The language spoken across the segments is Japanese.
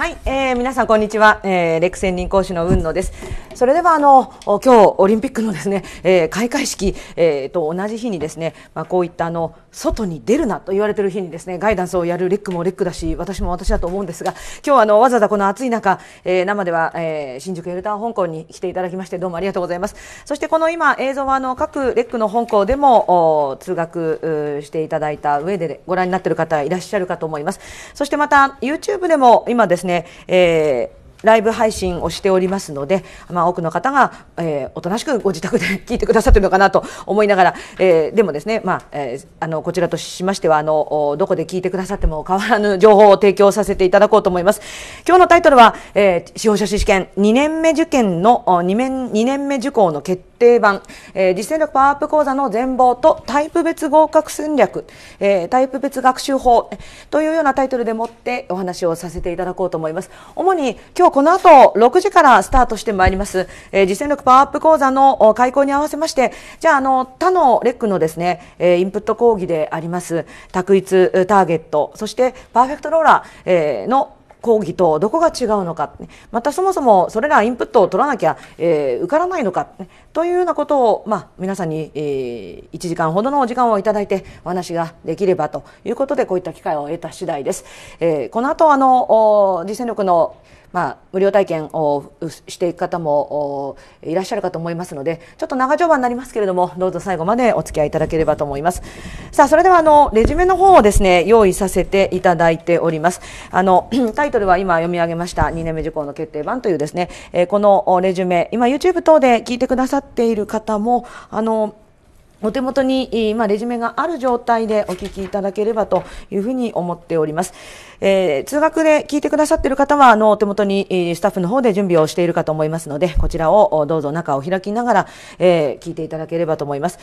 はい、えー、皆さんこんにちは、えー、レクセン人講師の雲野ですそれではあの今日オリンピックのですね、えー、開会式、えー、と同じ日にですね、まあ、こういったあの外に出るなと言われている日にですねガイダンスをやるレックもレックだし私も私だと思うんですが今日はあのわざわざこの暑い中、えー、生では、えー、新宿エルタン香港に来ていただきましてどうもありがとうございますそしてこの今映像はあの各レックの香港でも通学していただいた上でご覧になっている方いらっしゃるかと思いますそしてまた YouTube でも今ですね、えーライブ配信をしておりますので、まあ、多くの方が、えー、おとなしくご自宅で 聞いてくださっているのかなと思いながら、えー、でもですね、まあえー、あのこちらとしましてはあのどこで聞いてくださっても変わらぬ情報を提供させていただこうと思います。今日のタイトルは、えー、司法書士試験2年目受験の 2, 2年目受講の決定定版、えー、実践力パワーアップ講座の全貌とタイプ別合格戦略、えー、タイプ別学習法というようなタイトルでもってお話をさせていただこうと思います。主に今日この後6時からスタートしてまいります、えー、実践力パワーアップ講座の開講に合わせまして、じゃあ、あの、他のレックのですね、えー、インプット講義であります、卓一ターゲット、そしてパーフェクトローラー、えー、の講義とどこが違うのか、ね、またそもそもそれらインプットを取らなきゃ、えー、受からないのか、ね、というようなことを、まあ、皆さんに、えー、1時間ほどのお時間をいただいてお話ができればということでこういった機会を得た次第です。えー、この後あの実践力のまあ、無料体験をしていく方もいらっしゃるかと思いますのでちょっと長丁場になりますけれどもどうぞ最後までお付き合いいただければと思いますさあそれではあのレジュメの方をですね用意させていただいておりますあの タイトルは今読み上げました2年目受講の決定版というですね、えこのレジュメ今 YouTube 等で聞いてくださっている方もあのお手元に、今、レジュメがある状態でお聞きいただければというふうに思っております。えー、通学で聞いてくださっている方は、あの、お手元にスタッフの方で準備をしているかと思いますので、こちらをどうぞ中を開きながら、えー、聞いていただければと思います。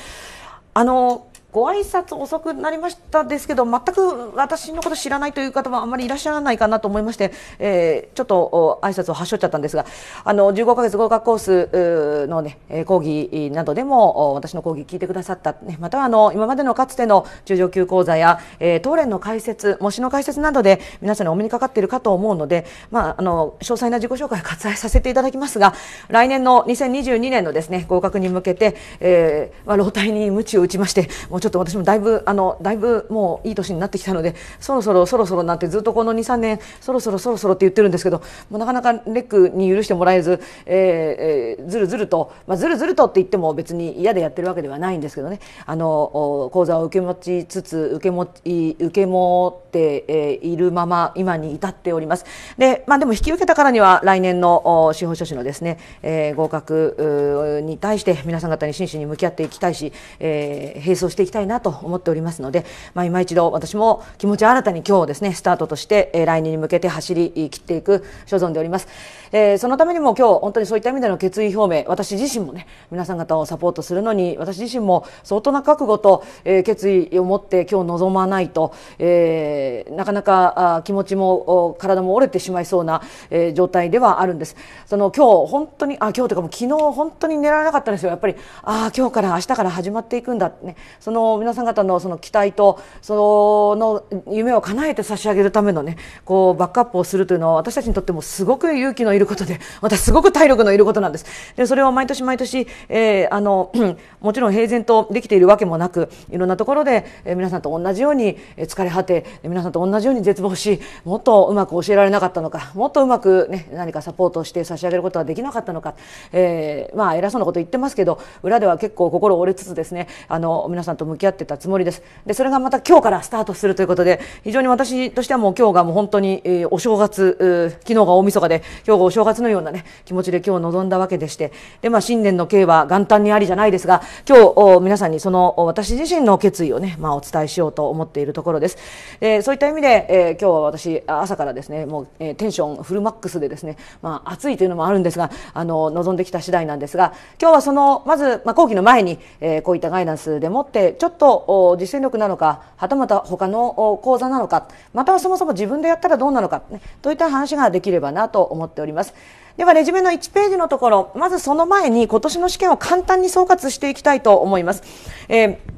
あの、ご挨拶遅くなりましたですけど全く私のこと知らないという方もあまりいらっしゃらないかなと思いまして、えー、ちょっと挨拶をはしょっちゃったんですがあの15ヶ月合格コースの、ね、講義などでも私の講義聞いてくださった、ね、またはあの今までのかつての中上級講座や、えー、当連の解説模試の解説などで皆さんにお目にかかっているかと思うので、まあ、あの詳細な自己紹介を割愛させていただきますが来年の2022年のですね合格に向けて、えーまあ、老体に鞭を打ちましてもうちょっとちょっと私もだいぶあのだいぶもういい年になってきたのでそろそろそろそろなんてずっとこの23年そろそろそろそろって言ってるんですけどもうなかなかレックに許してもらえず、えーえー、ずるずると、まあ、ずるずるとって言っても別に嫌でやってるわけではないんですけどねあの講座を受け持ちつつ受け持受け持っているまま今に至っております。で,、まあ、でも引き受けたからには来年の司法書士のですね、えー、合格に対して皆さん方に真摯に向き合っていきたいし、えー、並走していきたいなと思っておりますので、まあ、今一度私も気持ち新たに今日ですねスタートとして来年に向けて走り切っていく所存でおります。えー、そのためにも今日本当にそういった意味での決意表明私自身もね皆さん方をサポートするのに私自身も相当な覚悟と、えー、決意を持って今日臨まないと、えー、なかなか気持ちも体も折れてしまいそうな、えー、状態ではあるんですその今日本当にあ今日というかもう昨日本当に寝られなかったんですよやっぱりああ今日から明日から始まっていくんだねその皆さん方のその期待とその夢を叶えて差し上げるためのねこうバックアップをするというのは私たちにとってもすごく勇気のいることで、たすごく体力のいることなんです。で、それを毎年毎年、えー、あの、もちろん平然とできているわけもなく、いろんなところで、えー、皆さんと同じように疲れ果て、皆さんと同じように絶望し、もっとうまく教えられなかったのか、もっとうまくね、何かサポートして差し上げることはできなかったのか、えー、まあ偉そうなこと言ってますけど、裏では結構心折れつつですね、あの、皆さんと向き合ってたつもりです。で、それがまた今日からスタートするということで、非常に私としてはもう今日がもう本当に、えー、お正月、昨日が大晦日で、今日がお正月のようなね、気持ちで今日臨んだわけでして、で、まあ、新年の刑は元旦にありじゃないですが、今日、皆さんにその、私自身の決意をね、まあ、お伝えしようと思っているところです。えー、そういった意味で、えー、今日は私、朝からですね、もう、えー、テンションフルマックスでですね、まあ、暑いというのもあるんですが、あの、望んできた次第なんですが、今日はその、まず、まあ、後期の前に、えー、こういったガイダンスでもって、ちょっと、実践力なのか、はたまた他の講座なのか、またはそもそも自分でやったらどうなのか、ね、といった話ができればなと思っております。ます。ではレジュメの1ページのところまずその前に今年の試験を簡単に総括していきたいと思います。えー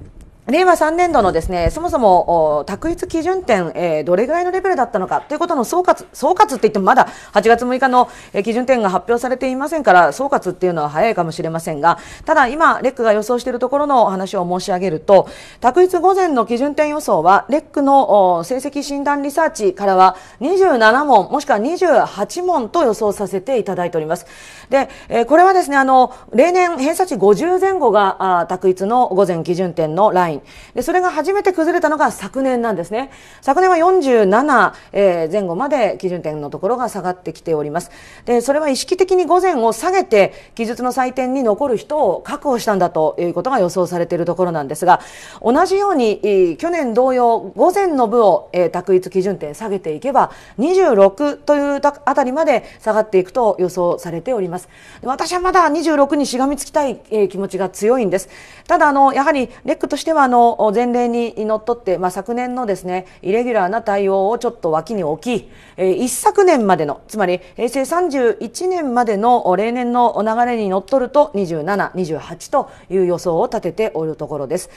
令和3年度のですね、そもそも択一基準点、えー、どれぐらいのレベルだったのかということの総括、総括って言ってもまだ8月6日の、えー、基準点が発表されていませんから、総括っていうのは早いかもしれませんが、ただ今、レックが予想しているところの話を申し上げると、択一午前の基準点予想は、レックの成績診断リサーチからは27問、もしくは28問と予想させていただいております。で、えー、これはですね、あの、例年偏差値50前後が、あ択一の午前基準点のラインでそれが初めて崩れたのが昨年なんですね昨年は47、えー、前後まで基準点のところが下がってきておりますでそれは意識的に午前を下げて記述の採点に残る人を確保したんだということが予想されているところなんですが同じように去年同様午前の部を、えー、択一基準点下げていけば26というあたりまで下がっていくと予想されております私はまだ26にしがみつきたい、えー、気持ちが強いんですただあのやはりレックとしてはの前例にのっとって、まあ、昨年のですねイレギュラーな対応をちょっと脇に置き、えー、一昨年までのつまり平成31年までの例年の流れにのっとると2728という予想を立てておるところです。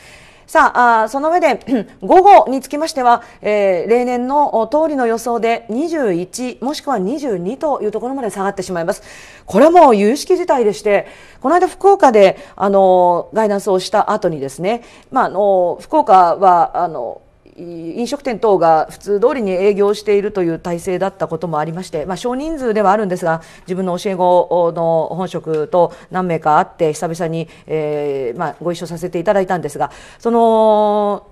さあ、その上で、午後につきましては、えー、例年の通りの予想で21もしくは22というところまで下がってしまいます。これはもう有識事態でして、この間福岡で、あの、ガイダンスをした後にですね、まあ、あの、福岡は、あの、飲食店等が普通通りに営業しているという体制だったこともありまして、まあ、少人数ではあるんですが自分の教え子の本職と何名か会って久々に、えーまあ、ご一緒させていただいたんですがその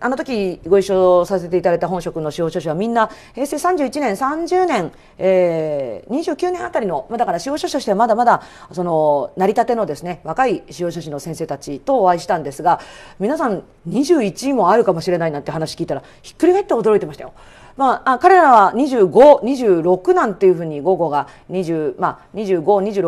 あの時ご一緒させていただいた本職の司法書士はみんな平成31年30年、えー、29年あたりのだから司法書士としてはまだまだその成り立てのですね若い司法書士の先生たちとお会いしたんですが皆さん21位もあるかもしれないなんて話聞いたらひっくり返って驚いてましたよ。まあ、彼らは25、26なんていうふうに午後が20、まあ、25、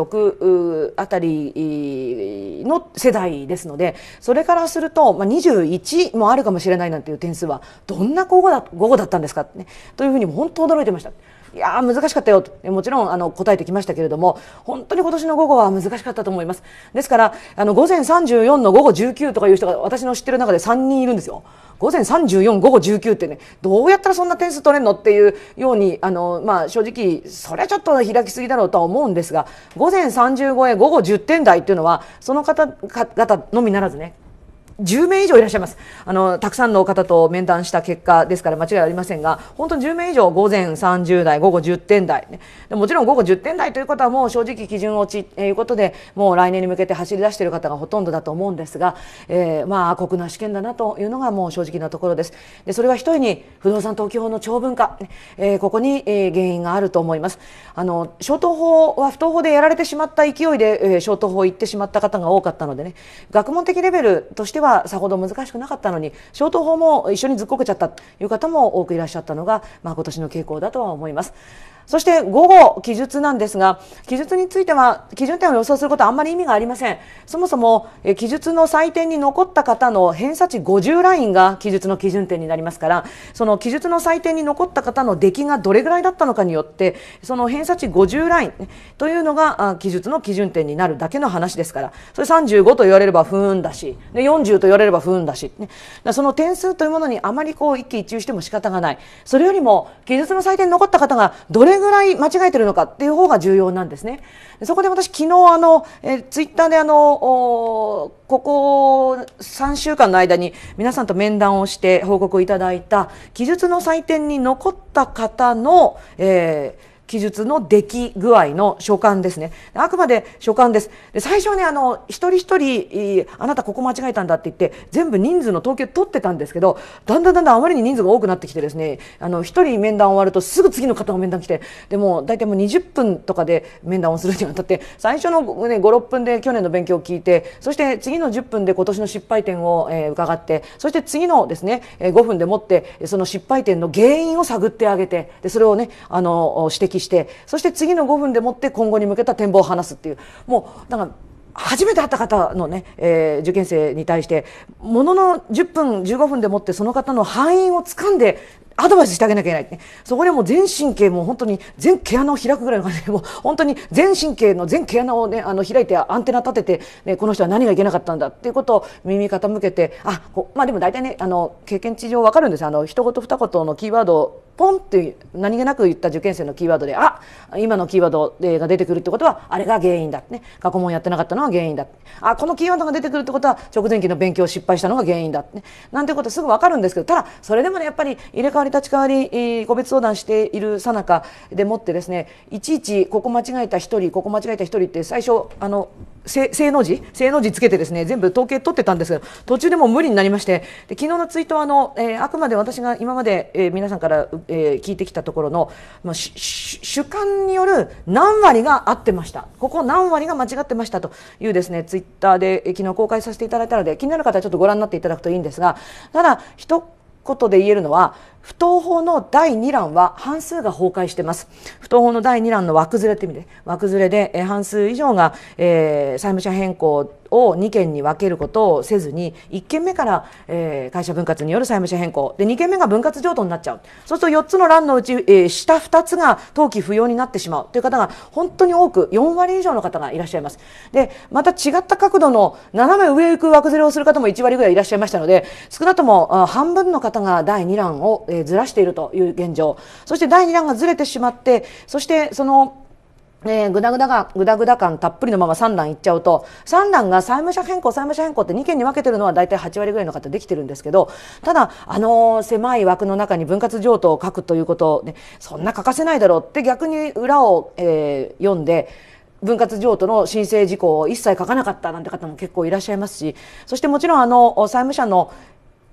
26あたりの世代ですのでそれからすると、まあ、21もあるかもしれないなんていう点数はどんな午後だ午後だったんですか、ね、というふうにも本当驚いてました。いや難しかったよともちろんあの答えてきましたけれども本当に今年の午後は難しかったと思いますですからあの午前34の午後19とかいう人が私の知ってる中で3人いるんですよ午前34午後19ってねどうやったらそんな点数取れるのっていうようにあの、まあ、正直それはちょっと開きすぎだろうとは思うんですが午前3 5へ午後10点台っていうのはその方々のみならずね10名以上いらっしゃいますあのたくさんの方と面談した結果ですから間違いありませんが本当に10名以上午前30代午後10点台、ね、もちろん午後10点台ということはもう正直基準落ちということでもう来年に向けて走り出している方がほとんどだと思うんですが、えー、まあ酷な試験だなというのがもう正直なところですでそれは一人に不動産登記法の長文化、えー、ここに、えー、原因があると思いますあの消灯法は不当法でやられてしまった勢いで、えー、消灯法行ってしまった方が多かったのでね学問的レベルとしてははさほど難しくなかったのに消灯法も一緒にずっこけちゃったという方も多くいらっしゃったのが、まあ、今年の傾向だとは思います。そして午後、記述なんですが、記述については、基準点を予想することはあんまり意味がありません。そもそも、記述の採点に残った方の偏差値50ラインが記述の基準点になりますから、その記述の採点に残った方の出来がどれぐらいだったのかによって、その偏差値50ラインというのが記述の基準点になるだけの話ですから、それ35と言われれば不運だし、で45と言われれば不運だし、ね、だその点数というものにあまりこう一喜一憂しても仕方がないそれよりも技術の採点に残った方がどれぐらい間違えてるのかっていう方が重要なんですね。そこで私昨日あの、えツイッターであのここ3週間の間に皆さんと面談をして報告をいただいた記述の採点に残った方の、えー記述の出来具合の書簡ですね。あくまで書簡です。で最初はね、あの、一人一人、あなたここ間違えたんだって言って、全部人数の統計取ってたんですけど、だんだんだんだんあまりに人数が多くなってきてですね、あの、一人面談終わるとすぐ次の方が面談来て、でも、大体もう20分とかで面談をするにあたって、最初のね、5、6分で去年の勉強を聞いて、そして次の10分で今年の失敗点を、えー、伺って、そして次のですね、5分でもって、その失敗点の原因を探ってあげて、で、それをね、あの、指摘してそして次の5分でもって今後に向けた展望を話すっていうもうだから初めて会った方のね、えー、受験生に対してものの10分15分でもってその方の範囲をつかんでアドバイスしてあげなきゃいけないそこでもう全神経も本当に全毛穴を開くぐらいの感じでもう本当に全神経の全毛穴をねあの開いてアンテナ立てて、ね、この人は何がいけなかったんだっていうことを耳傾けてあまあでも大体ねあの経験値上わかるんですあの一言二言のキーワードをポンって何気なく言った受験生のキーワードであ今のキーワードが出てくるってことはあれが原因だね過去問やってなかったのは原因だあこのキーワードが出てくるってことは直前期の勉強を失敗したのが原因だねなんていうことすぐ分かるんですけどただそれでもねやっぱり入れ替わわり立ち代わり個別相談しているさなかでもってですねいちいちここ間違えた1人ここ間違えた1人って最初あの性能字性能字つけてですね全部統計取ってたんですけど途中でも無理になりましてで昨日のツイートはあの、えー、あくまで私が今まで、えー、皆さんから、えー、聞いてきたところの、まあ、主観による何割が合ってましたここ何割が間違ってましたというですねツイッターで、えー、昨日公開させていただいたので気になる方はちょっとご覧になっていただくといいんですがただ一ことで言えるのは、不当法の第2欄は半数が崩壊してます。不当法の第2欄の枠ずれって意味で、枠ずれで半数以上が、えー、債務者変更を2件に分けることをせずに1件目から、えー、会社分割による債務者変更で2件目が分割譲渡になっちゃうそうすると4つの欄のうち、えー、下2つが登記不要になってしまうという方が本当に多く4割以上の方がいらっしゃいますでまた違った角度の斜め上行く枠ずれをする方も1割ぐらいいらっしゃいましたので少なくとも半分の方が第2欄を、えー、ずらしているという現状そして第2欄がずれてしまってそしてそのえー、ぐだぐだが、ぐだぐだ感たっぷりのまま3段いっちゃうと、3段が債務者変更、債務者変更って2件に分けてるのは大体8割ぐらいの方できてるんですけど、ただ、あのー、狭い枠の中に分割譲渡を書くということを、ね、そんな書かせないだろうって逆に裏を、えー、読んで、分割譲渡の申請事項を一切書かなかったなんて方も結構いらっしゃいますしそしてもちろんあの債務者の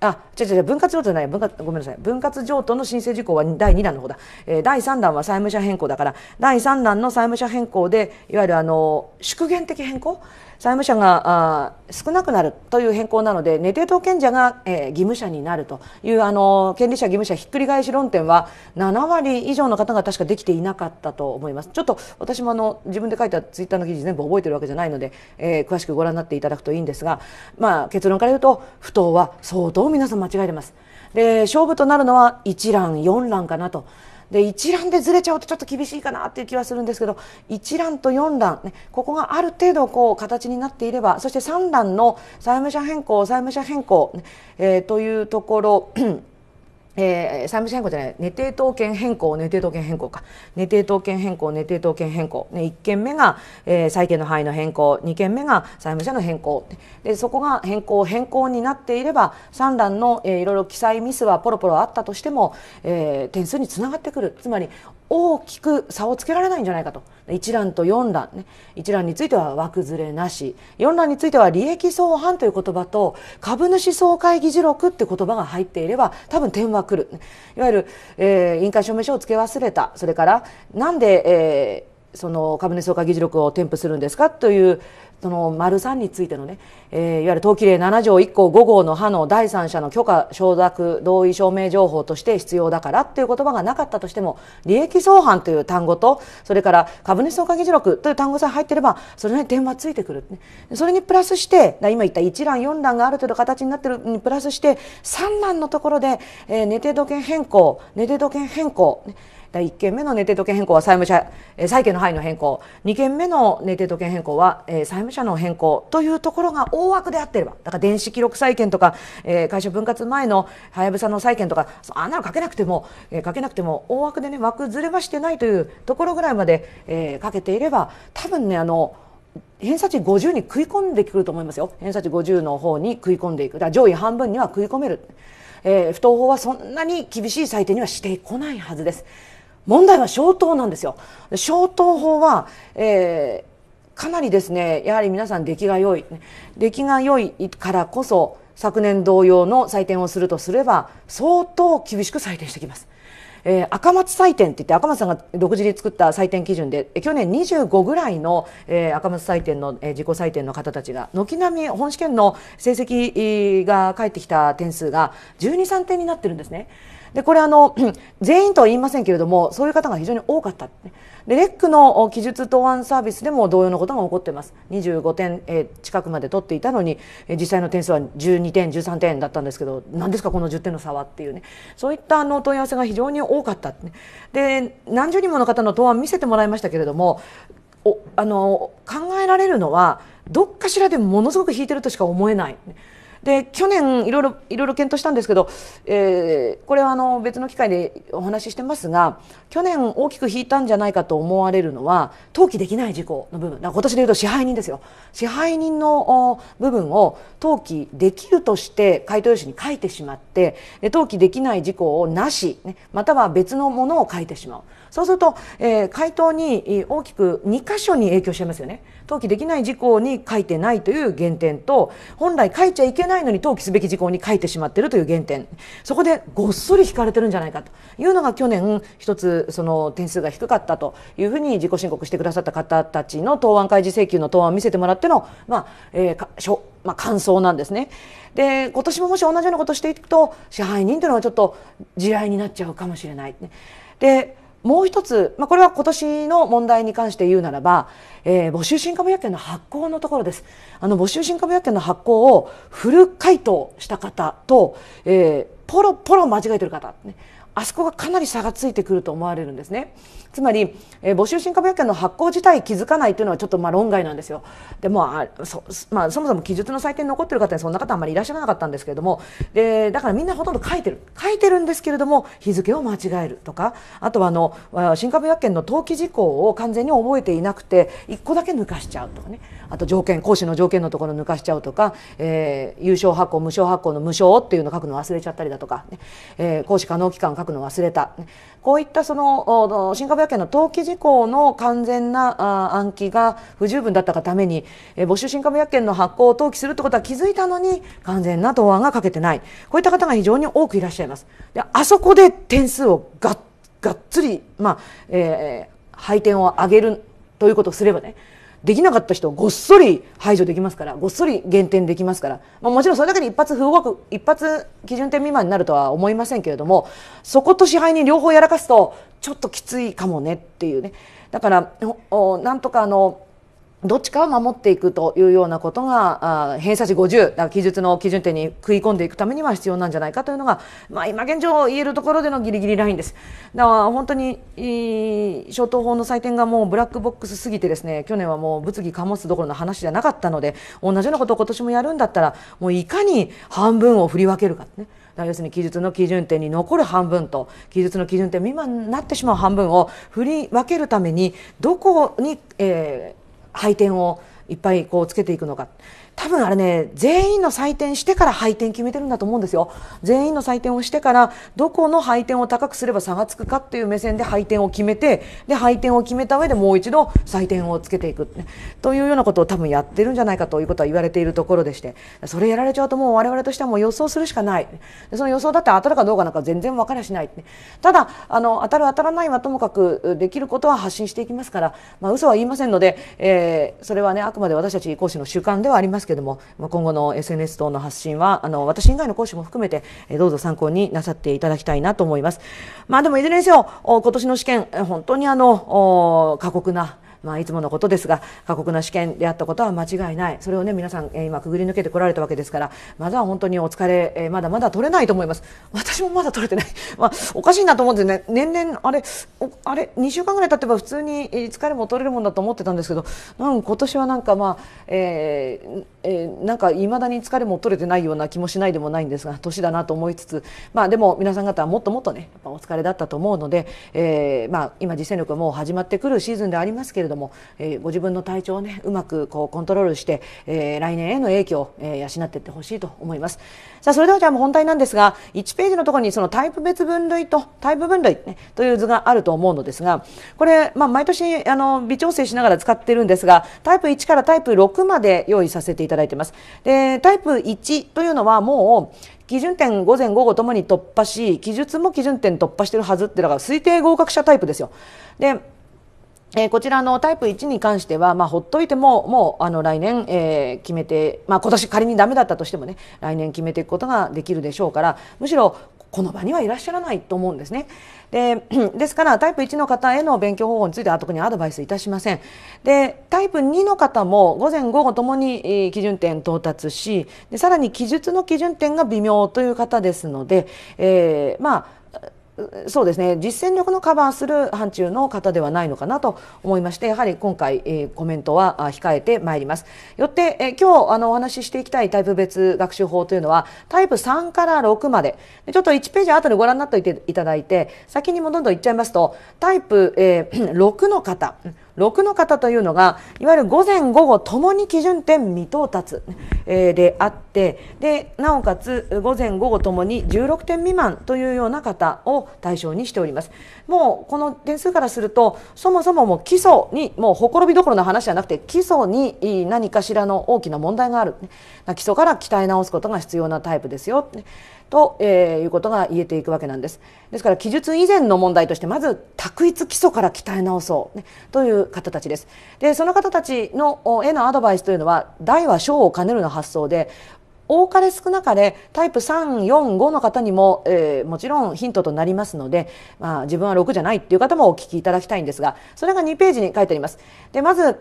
あ、違う違う、分割譲渡じゃない、分割、ごめんなさい。分割譲渡の申請事項は第2弾の方だ。えー、第3弾は債務者変更だから、第3弾の債務者変更で、いわゆるあの、縮減的変更債務者が少なくなるという変更なので寝て当権者が、えー、義務者になるというあの権利者義務者ひっくり返し論点は7割以上の方が確かできていなかったと思いますちょっと私もあの自分で書いたツイッターの記事全部覚えてるわけじゃないので、えー、詳しくご覧になっていただくといいんですが、まあ、結論から言うと不当は相当皆さん間違えてます。で勝負となるのは1欄4欄かなとで一覧でずれちゃうとちょっと厳しいかなっていう気はするんですけど一覧と四段、ね、ここがある程度こう形になっていればそして三段の債務者変更債務者変更、ねえー、というところえー、債務者変更じゃない寝て当権変更寝て当権変更か寝て当権変更寝て当権変更、ね、1件目が、えー、債権の範囲の変更2件目が債務者の変更でそこが変更変更になっていれば3段の、えー、いろいろ記載ミスはポロポロあったとしても、えー、点数につながってくるつまり大きく差をつけられないんじゃないかと1欄と4欄ね1欄については枠ずれなし4欄については利益相反という言葉と株主総会議事録って言葉が入っていれば多分点は来るいわゆる、えー、員会証明書を付け忘れたそれからなんで、えーその株主総会議事録を添付するんですかというその丸三についてのね、えー、いわゆる登記令7条1項5号の派の第三者の許可承諾同意証明情報として必要だからという言葉がなかったとしても利益相反という単語とそれから株主総会議事録という単語さえ入ってればそれに点はついてくる、ね、それにプラスして今言った一欄四欄がある程度形になってるにプラスして三欄のところで、えー、寝て度権変更寝て度権変更、第1件目の年定特権変更は債務者、債権の範囲の変更2件目の年定特権変更は、債務者の変更というところが大枠であってればだから電子記録債権とか、会社分割前のはやぶさの債権とかあんなのかけなくても、書かけなくても大枠でね枠ずれはしてないというところぐらいまで、書かけていれば多分ねあの偏差値50に食い込んでくると思いますよ偏差値50の方に食い込んでいくだ上位半分には食い込める、えー、不当法はそんなに厳しい裁定にはしてこないはずです。問題は消灯なんですよ。消灯法は、えー、かなりですね、やはり皆さん出来が良い。出来が良いからこそ、昨年同様の採点をするとすれば、相当厳しく採点してきます。えー、赤松採点って言って赤松さんが独自に作った採点基準で去年25ぐらいの、えー、赤松採点の、えー、自己採点の方たちが軒並み本試験の成績が返ってきた点数が123点になってるんですね。でこれあの全員とは言いませんけれどもそういう方が非常に多かった、でレックの記述答案サービスでも同様のことが起こってます25点、え近くまで取っていたのに、え実際の点数は12点13点だったんですけど何ですかこの10点の差はっていうねそういったあの問い合わせが非常に多かったで何十人もの方の答案見せてもらいましたけれどもおあの考えられるのはどっかしらでものすごく引いてるとしか思えないで去年いろいろいろいろ検討したんですけど、えー、これはあの別の機会でお話ししてますが去年大きく引いたんじゃないかと思われるのは登記できない事項の部分今年でいうと支配人ですよ支配人の部分を登記できるとして回答用紙に書いてしまってで登記できない事項をなし、ね、または別のものを書いてしまうそうすると、えー、回答に大きく2箇所に影響しちゃいますよね。登記できない事項に書いてないという原点と本来書いちゃいけないのに登記すべき事項に書いてしまっているという原点そこでごっそり引かれてるんじゃないかというのが去年一つその点数が低かったというふうに自己申告してくださった方たちの答案開示請求の答案を見せてもらっての、まあえー、まあ、感想なんですね。で今年ももし同じようなことをしていくと支配人というのはちょっと地雷になっちゃうかもしれない。でもう一つ、まあ、これは今年の問題に関して言うならば、えー、募集新株薬券の発行のところです。あの、募集新株薬券の発行をフル回答した方と、えー、ポロポロ間違えてる方、ね、あそこがかなり差がついてくると思われるんですねつまり、えー、募集新株保険の発行自体気づかないというのはちょっとまあ論外なんですよでもあそ,、まあ、そもそも記述の採点残ってる方にそんな方あんまりいらっしゃらなかったんですけれどもでだからみんなほとんど書いてる書いてるんですけれども日付を間違えるとかあとはあの新株保険の登記事項を完全に覚えていなくて1個だけ抜かしちゃうとかねあと条件講師の条件のところ抜かしちゃうとか、えー、有償発行無償発行の無償っていうのを書くの忘れちゃったりだとか、ねえー、行可能期間を書くくの忘れたこういったその新株保険の登記事項の完全な暗記が不十分だったがために募集新株保険の発行を登記するってことは気づいたのに完全な答案が書けてないこういった方が非常に多くいらっしゃいます。であそこで点数をがっがっつり、まあえー、配点を上げるということをすればねできなかった人をごっそり排除できますからごっそり減点できますから、まあ、もちろんそれだけで一発不合格一発基準点未満になるとは思いませんけれどもそこと支配人両方やらかすとちょっときついかもねっていうねだからおなんとかあのどっちかを守っていくというようなことが偏差値50記述の基準点に食い込んでいくためには必要なんじゃないかというのが、まあ、今現状言えるところでのギリギリラインですだから本当に消灯法の採点がもうブラックボックスすぎてですね去年はもう物議醸すどころの話じゃなかったので同じようなことを今年もやるんだったらもういかに半分を振り分けるかね要するに記述の基準点に残る半分と記述の基準点未満になってしまう半分を振り分けるためにどこに、えー、配点をいっぱいこうつけていくのか多分あれね全員の採点してから配点決めてるんだと思うんですよ全員の採点をしてからどこの配点を高くすれば差がつくかっていう目線で配点を決めてで配点を決めた上でもう一度採点をつけていく、ね、というようなことを多分やってるんじゃないかということは言われているところでしてそれやられちゃうともう我々としてはもう予想するしかないその予想だって当たるかどうかなんか全然分からしない、ね、ただあの当たる当たらないはともかくできることは発信していきますから、まあ、嘘は言いませんので、えー、それはねあくまで私たち講師の主観ではありますけども今後の SNS 等の発信はあの私以外の講師も含めてどうぞ参考になさっていただきたいなと思います。まあでもいずれにせよ今年の試験本当にあの過酷なまあ、いつものことですが過酷な試験であったことは間違いないそれをね皆さん、えー、今くぐり抜けてこられたわけですからまずは本当にお疲れ、えー、まだまだ取れないと思います私もまだ取れてない、まあ、おかしいなと思うんですね年々あれあれ2週間ぐらい経ってば普通に疲れも取れるもんだと思ってたんですけど、うん、今年はなんかまあ、えーえー、なんかいまだに疲れも取れてないような気もしないでもないんですが年だなと思いつつ、まあ、でも皆さん方はもっともっとねやっぱお疲れだったと思うので、えーまあ、今実践力はもう始まってくるシーズンでありますけれどども、えー、ご自分の体調をねうまくこうコントロールして、えー、来年への影響を、えー、養っていってほしいと思いますさあそれではじゃあもう本題なんですが1ページのところにそのタイプ別分類とタイプ分類、ね、という図があると思うのですがこれ、まあ、毎年あの微調整しながら使ってるんですがタイプ1からタイプ6まで用意させていただいてますでタイプ1というのはもう基準点午前午後ともに突破し記述も基準点突破してるはずってうのが推定合格者タイプですよ。でえー、こちらのタイプ1に関しては、まあ、ほっといてももうあの来年、えー、決めて、まあ、今年仮にダメだったとしてもね来年決めていくことができるでしょうからむしろこの場にはいらっしゃらないと思うんですね。で ですからタイプ1の方への勉強方法については特にアドバイスいたしません。でタイプ2の方も午前午後ともに基準点到達しでさらに記述の基準点が微妙という方ですので、えー、まあそうですね実践力のカバーする範疇の方ではないのかなと思いましてやはり今回、えー、コメントは控えてまいりますよって、えー、今日あのお話ししていきたいタイプ別学習法というのはタイプ3から6までちょっと1ページ後でご覧になっておいていただいて先にもどんどんいっちゃいますとタイプ、えー、6 の方6の方というのがいわゆる午前午後ともに基準点未到達、えであってでなおかつ午前午後ともに16点未満というような方を対象にしておりますもうこの点数からするとそもそももう基礎にもうほころびどころの話じゃなくて基礎に何かしらの大きな問題がある基礎から鍛え直すことが必要なタイプですよと、えー、いうことが言えていくわけなんですですから記述以前の問題としてまず択一基礎から鍛え直そう、ね、という方たちですでその方たちのへのアドバイスというのは大は小を兼ねるの発想で多かれ少なかれタイプ345の方にも、えー、もちろんヒントとなりますので、まあ、自分は6じゃないっていう方もお聞きいただきたいんですがそれが2ページに書いてあります。でまず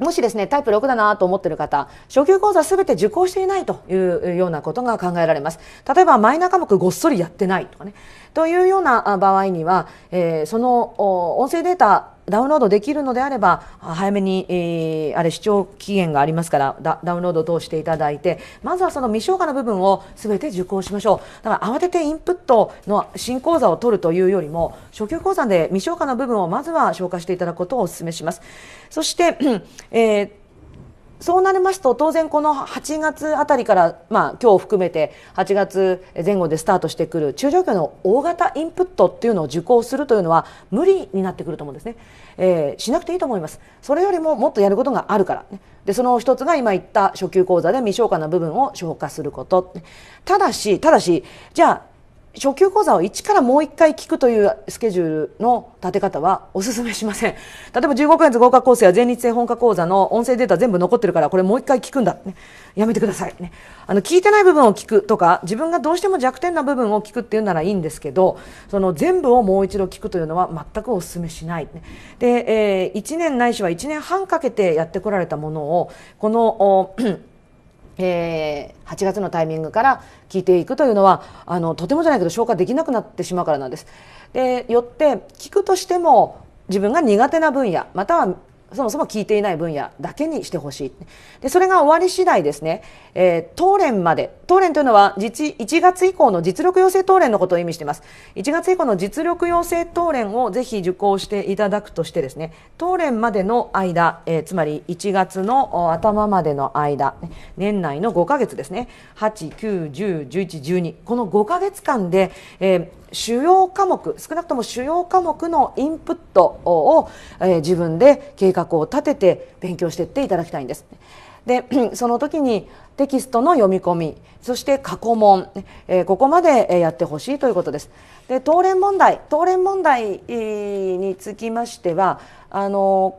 もしですね、タイプ6だなと思ってる方、初級講座すべて受講していないというようなことが考えられます。例えば、マイナー科目ごっそりやってないとかね。というような場合には、えー、その音声データダウンロードできるのであれば早めに、えー、あれ視聴期限がありますからダウンロードを通していただいてまずはその未消化の部分を全て受講しましょうだから慌ててインプットの新講座を取るというよりも初級講座で未消化の部分をまずは消化していただくことをお勧めしますそして、えーそうなりますと当然この8月あたりから、まあ、今日含めて8月前後でスタートしてくる中小企業の大型インプットっていうのを受講するというのは無理になってくると思うんですね、えー、しなくていいと思いますそれよりももっとやることがあるから、ね、でその一つが今言った初級講座で未消化な部分を消化することただしただしじゃあ初級講座を1からもう1回聞くというスケジュールの立て方はお勧めしません。例えば15ヶ月合格コースや全日制本科講座の音声データ全部残ってるからこれもう1回聞くんだ、ね。やめてください、ね。あの、聞いてない部分を聞くとか、自分がどうしても弱点な部分を聞くっていうならいいんですけど、その全部をもう一度聞くというのは全くお勧めしない、ね。で、えー、1年ないしは1年半かけてやってこられたものを、この、え8月のタイミングから聞いていくというのはあのとてもじゃないけど消化できなくなってしまうからなんです。でよって聞くとしても自分が苦手な分野またはそもそも聞いていない分野だけにしてほしいでそれが終わり次第ですね、えー、当連まで当連というのは実1月以降の実力養成当連のことを意味しています1月以降の実力養成当連をぜひ受講していただくとしてですね当連までの間、えー、つまり1月の頭までの間年内の5ヶ月ですね8、9、10、11、12この5ヶ月間で、えー、主要科目少なくとも主要科目のインプットを、えー、自分で計画を立てて勉強していっていただきたいんです。で その時にテキストの読み込みそして過去問、えー、ここまでやってほしいということです。で答練問題答練問題につきましてはあの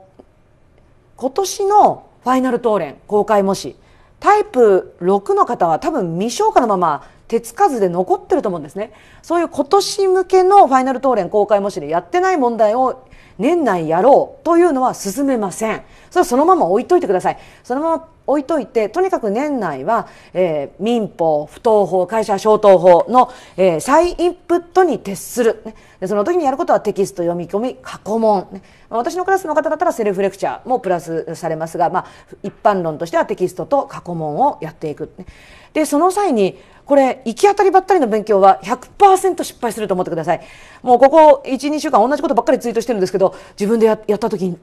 今年のファイナル答練公開模試タイプ6の方は多分未消化のまま手つかずで残ってると思うんですねそういう今年向けのファイナル答練公開模試でやってない問題を年内やろうというのは進めませんそれはそのまま置いといてくださいそのまま置いといてとにかく年内は、えー、民法不当法会社消灯法の、えー、再インプットに徹する、ね、でその時にやることはテキスト読み込み過去問、ね、私のクラスの方だったらセルフレクチャーもプラスされますが、まあ、一般論としてはテキストと過去問をやっていく、ね、でその際にこれ行き当たりばったりの勉強は100%失敗すると思ってくださいもうここ12週間同じことばっかりツイートしてるんですけど自分でやった時に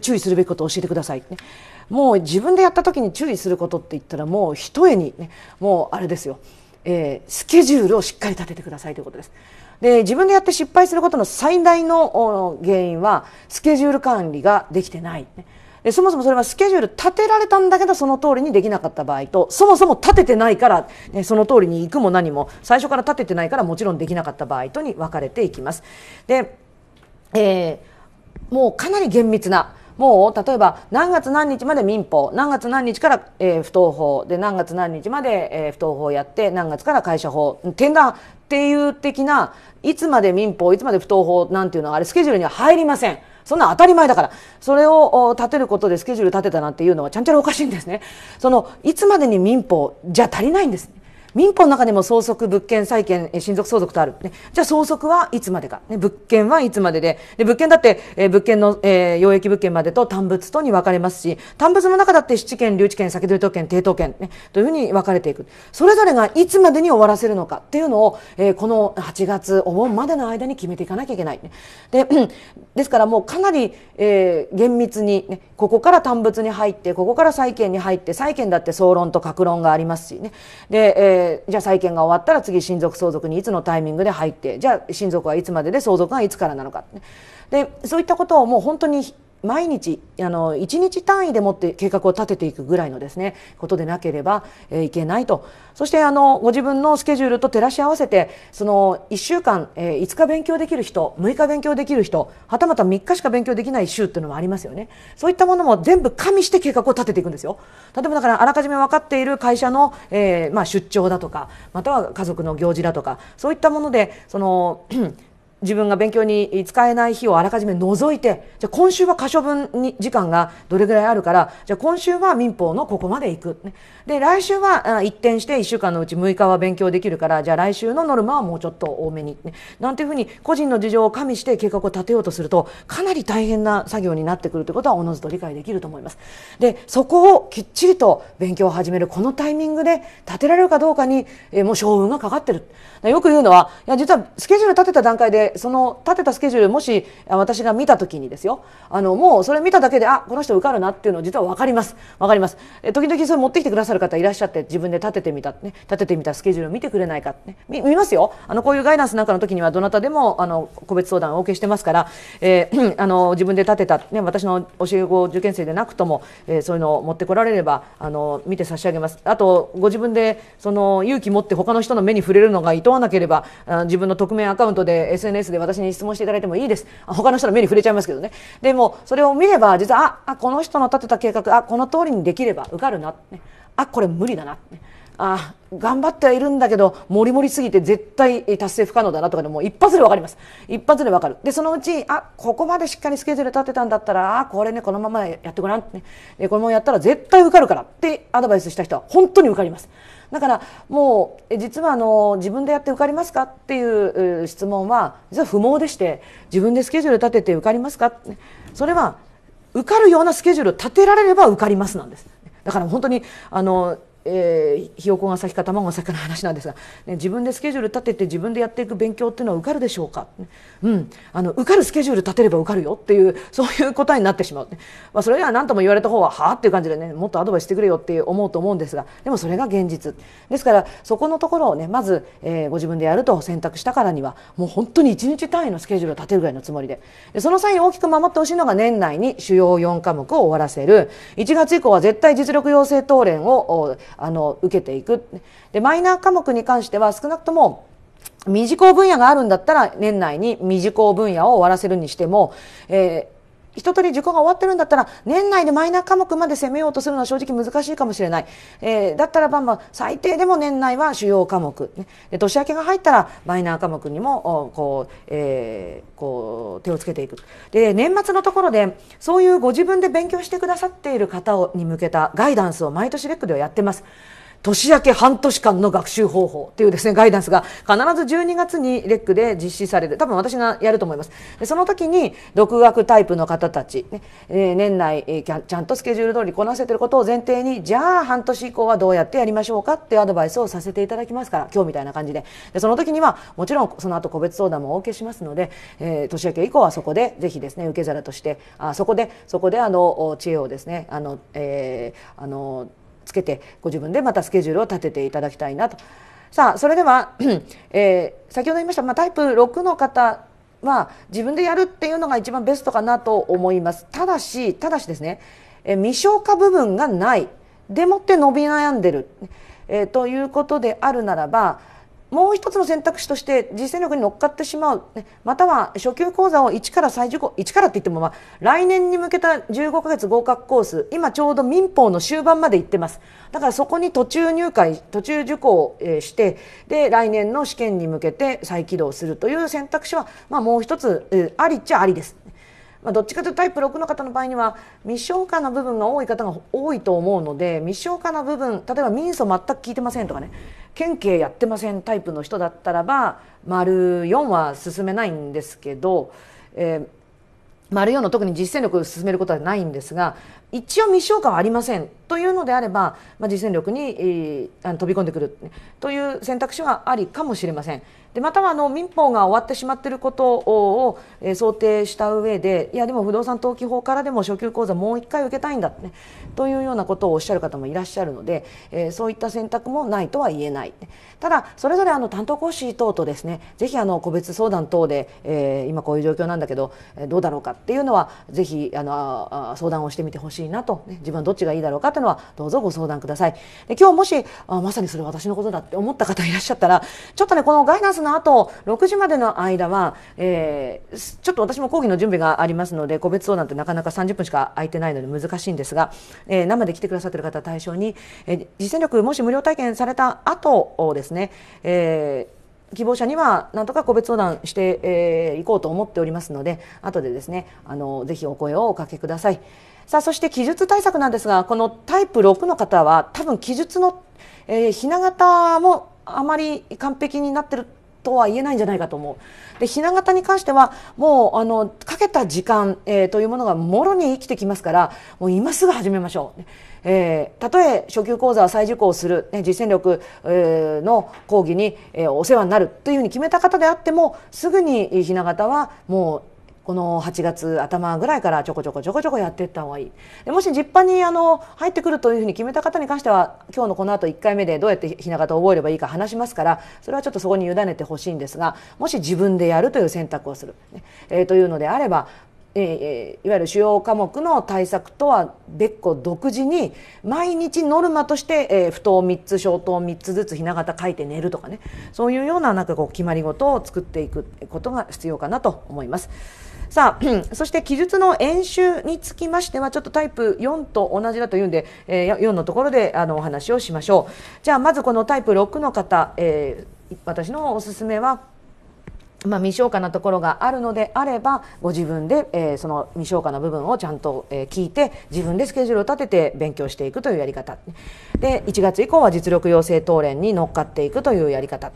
注意するべきことを教えてください、ねもう自分でやった時に注意することって言ったらもうひとえに、ね、もうあれですよ、えー、スケジュールをしっかり立ててくださいということです。で自分でやって失敗することの最大の原因はスケジュール管理ができてない。でそもそもそれはスケジュール立てられたんだけどその通りにできなかった場合とそもそも立ててないから、ね、その通りに行くも何も最初から立ててないからもちろんできなかった場合とに分かれていきます。で、えー、もうかなり厳密なもう例えば何月何日まで民法何月何日から、えー、不当法で何月何日まで、えー、不当法やって何月から会社法転換っていう的ないつまで民法いつまで不当法なんていうのはあれスケジュールには入りません。そんな当たり前だからそれを立てることでスケジュール立てたなんていうのはちゃんちゃらおかしいんですね。そのいつまでに民法じゃ足りないんです、ね民法の中でも相続、物件、債権、親族相続とある。ね、じゃあ相続はいつまでか。ね、物件はいつまでで。で物件だって、えー、物件の、えー、液物件までと単物とに分かれますし、単物の中だって七権、留置権、先取り当権、抵当権、ね、というふうに分かれていく。それぞれがいつまでに終わらせるのかっていうのを、えー、この8月、お盆までの間に決めていかなきゃいけない。で、ですからもうかなり、えー、厳密に、ね、ここから単物に入って、ここから債権に入って、債権だって総論と格論がありますしね。で、えーじゃあ債権が終わったら次親族相続にいつのタイミングで入ってじゃあ親族はいつまでで相続がいつからなのかでそういったことをもう本当に毎日あの1日単位でもって計画を立てていくぐらいのですねことでなければ、いけないとそしてあのご自分のスケジュールと照らし合わせてその1週間、え5日勉強できる人6日勉強できる人はたまた3日しか勉強できない週っていうのもありますよねそういったものも全部加味して計画を立てていくんですよ例えばだからあらかじめ分かっている会社の、えー、まあ、出張だとかまたは家族の行事だとかそういったものでその自分が勉強に使えない日をあらかじめ除いて、じゃ今週は箇所分に時間がどれぐらいあるから、じゃ今週は民法のここまで行く。で、来週は一転して1週間のうち6日は勉強できるから、じゃあ来週のノルマはもうちょっと多めに、なんていうふうに個人の事情を加味して計画を立てようとすると、かなり大変な作業になってくるということはおのずと理解できると思います。で、そこをきっちりと勉強を始めるこのタイミングで立てられるかどうかに、えもう勝運がかかってる。よく言うのは、いや実はスケジュール立てた段階でその立てたスケジュールもし私が見た時にですよあのもうそれ見ただけであこの人受かるなっていうの実は分かります分かります時々それ持ってきてくださる方いらっしゃって自分で立ててみた、ね、立ててみたスケジュールを見てくれないか、ね、見見ますよあのこういうガイダンスなんかの時にはどなたでもあの個別相談をお受けしてますから、えー、あの自分で立てた、ね、私の教え子受験生でなくとも、えー、そういうのを持ってこられればあの見て差し上げますあとご自分でその勇気持って他の人の目に触れるのが厭わなければ自分の匿名アカウントで SNS SNS で私に質問していただいてもいいです他の人の目に触れちゃいますけどねでもそれを見れば実はああこの人の立てた計画あこの通りにできれば受かるな、ね、あこれ無理だな、ね、あ頑張ってはいるんだけどもりもりすぎて絶対達成不可能だなとかでも一発で分かります一発でわかるでそのうちあここまでしっかりスケジュール立てたんだったらあこれねこのままやってごらんねこのままやったら絶対受かるからってアドバイスした人は本当に受かりますだからもう実はあの自分でやって受かりますかっていう質問は実は不毛でして自分でスケジュール立てて受かりますかそれは受かるようなスケジュールを立てられれば受かりますなんです。だから本当にあのえー、ひよこが先か卵が先かの話なんですが、ね、自分でスケジュール立てて自分でやっていく勉強っていうのは受かるでしょうか、うん、あの受かるスケジュール立てれば受かるよっていうそういう答えになってしまう、ねまあ、それでは何とも言われた方ははあっていう感じでねもっとアドバイスしてくれよって思うと思うんですがでもそれが現実ですからそこのところをねまず、えー、ご自分でやると選択したからにはもう本当に1日単位のスケジュールを立てるぐらいのつもりででその際に大きく守ってほしいのが年内に主要4科目を終わらせる1月以降は絶対実力養成等連をあの受けていくでマイナー科目に関しては少なくとも未受講分野があるんだったら年内に未受講分野を終わらせるにしても、えー一通り受講が終わってるんだったら年内でマイナー科目まで攻めようとするのは正直難しいかもしれない、えー、だったらば、まあ、最低でも年内は主要科目、ね、で年明けが入ったらマイナー科目にもこう、えー、こう手をつけていくで年末のところでそういうご自分で勉強してくださっている方に向けたガイダンスを毎年レックではやってます。年明け半年間の学習方法というですねガイダンスが必ず12月にレックで実施される多分私がやると思いますその時に独学タイプの方たち、ねえ年内ちゃんとスケジュール通りこなせてることを前提にじゃあ半年以降はどうやってやりましょうかっていうアドバイスをさせていただきますから今日みたいな感じででその時にはもちろんその後個別相談もお受けしますので、えー、年明け以降はそこでぜひですね受け皿としてあそこでそこであの知恵をですねあの、えー、あのつけてご自分でまたスケジュールを立てていただきたいなと。さあそれでは、えー、先ほど言いました、まあ、タイプ6の方は自分でやるっていうのが一番ベストかなと思います。ただし、ただしですね、えー、未消化部分がない。でもって伸び悩んでる。えー、ということであるならば、もう一つの選択肢として実践力に乗っかってしまう、ね、または初級講座を1から最受講1からって言っても、まあ、来年に向けた15ヶ月合格コース今ちょうど民法の終盤まで行ってますだからそこに途中入会途中受講してで来年の試験に向けて再起動するという選択肢は、まあ、もう一つありっちゃありです。まあ、どっちかというとタイプ6の方の場合には未消化な部分が多い方が多いと思うので未消化な部分例えば民訴全く聞いてませんとかね県警やってませんタイプの人だったらば丸4は進めないんですけど、えー、丸4の特に実践力を進めることはないんですが一応未消化はありませんというのであれば、まあ、実践力に、えー、飛び込んでくるという選択肢はありかもしれません。でまたはあの民法が終わってしまっていることを、え想定した上でいやでも不動産登記法からでも初級講座もう1回受けたいんだ、ね、というようなことをおっしゃる方もいらっしゃるので、えそういった選択もないとは言えないただそれぞれあの担当講師等とですねぜひあの個別相談等で、え今こういう状況なんだけどどうだろうかっていうのはぜひあの相談をしてみてほしいなと、ね、自分どっちがいいだろうかというのはどうぞご相談ください。で今日もしあまさにそれ私のことだって思った方いらっしゃったらちょっとねこのガイナンスの後、6時までの間は、えー、ちょっと私も講義の準備がありますので、個別相談ってなかなか30分しか空いてないので難しいんですが、えー、生で来てくださっている方対象に、えー、実践力、もし無料体験された後をですね、えー、希望者には何とか個別相談してい、えー、こうと思っておりますので後でですねあのぜひお声をおかけくださいさあそして記述対策なんですがこのタイプ6の方は多分記述の、えー、形もあまり完璧になってるとは言えないんじゃないかと思う。で、ひな形に関しては、もう、あの、かけた時間、えー、というものがもろに生きてきますから、もう今すぐ始めましょう。えー、たとえ初級講座再受講する、ね、実践力、えー、の講義に、えー、お世話になるというふうに決めた方であっても、すぐにひな形はもうこの8月頭ぐらいからちょこちょこちょこちょこやっていった方がいいでもし実派にあの入ってくるというふうに決めた方に関しては今日のこの後1回目でどうやってひな形を覚えればいいか話しますからそれはちょっとそこに委ねてほしいんですがもし自分でやるという選択をする、えー、というのであればえー、いわゆる主要科目の対策とは別個独自に毎日ノルマとして、えー、不当3つ小灯3つずつひな形書いて寝るとかねそういうようななんかこう決まり事を作っていくことが必要かなと思います。さあ、そして記述の演習につきましては、ちょっとタイプ4と同じだというんで、えー、4のところであのお話をしましょう。じゃあ、まずこのタイプ6の方、えー、私のおすすめは、まあ、未消化なところがあるのであればご自分で、えー、その未消化の部分をちゃんと、えー、聞いて自分でスケジュールを立てて勉強していくというやり方で1月以降は実力養成等連に乗っかっていくというやり方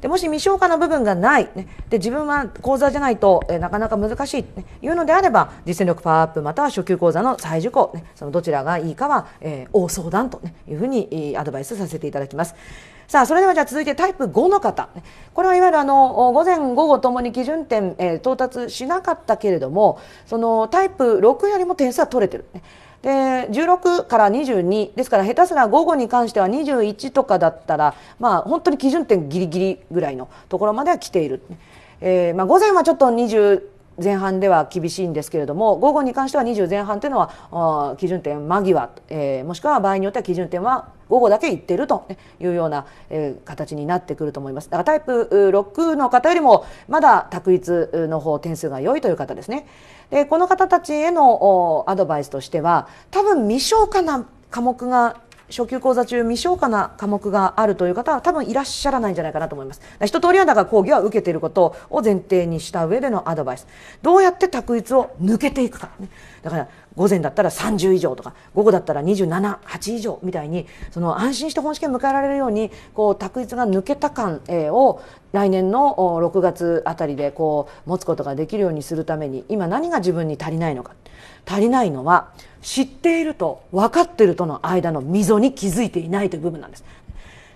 でもし未消化の部分がない、ね、で自分は講座じゃないと、えー、なかなか難しい、というのであれば実践力パワーアップまたは初級講座の再受講、ね、そのどちらがいいかは、えー、大相談と、いうふうにアドバイスさせていただきます。さあそれではじゃ続いてタイプ5の方これはいわゆるあの午前午後ともに基準点、えー、到達しなかったけれどもそのタイプ6よりも点数は取れてる、で16から22ですから下手すら午後に関しては21とかだったら、まあ、本当に基準点ギリギリぐらいのところまでは来ている、えーまあ、午前はちょっと20前半では厳しいんですけれども午後に関しては20前半というのは基準点間際、えー、もしくは場合によっては基準点は午後だけいってるというような、えー、形になってくると思いますだからタイプ6の方よりもまだ択一の方点数が良いという方ですねでこの方たちへのアドバイスとしては多分未消化な科目が初級講座中未消化な科目があるという方は多分いらっしゃらないんじゃないかなと思います一通りはだから講義は受けていることを前提にした上でのアドバイスどうやって択一を抜けていくか、ね、だから午前だったら30以上とか午後だったら278以上みたいにその安心して本試験迎えられるようにこう択一が抜けた感を来年の6月あたりでこう持つことができるようにするために今何が自分に足りないのか足りないのは知っていると分かっているとの間の溝に気づいていないという部分なんです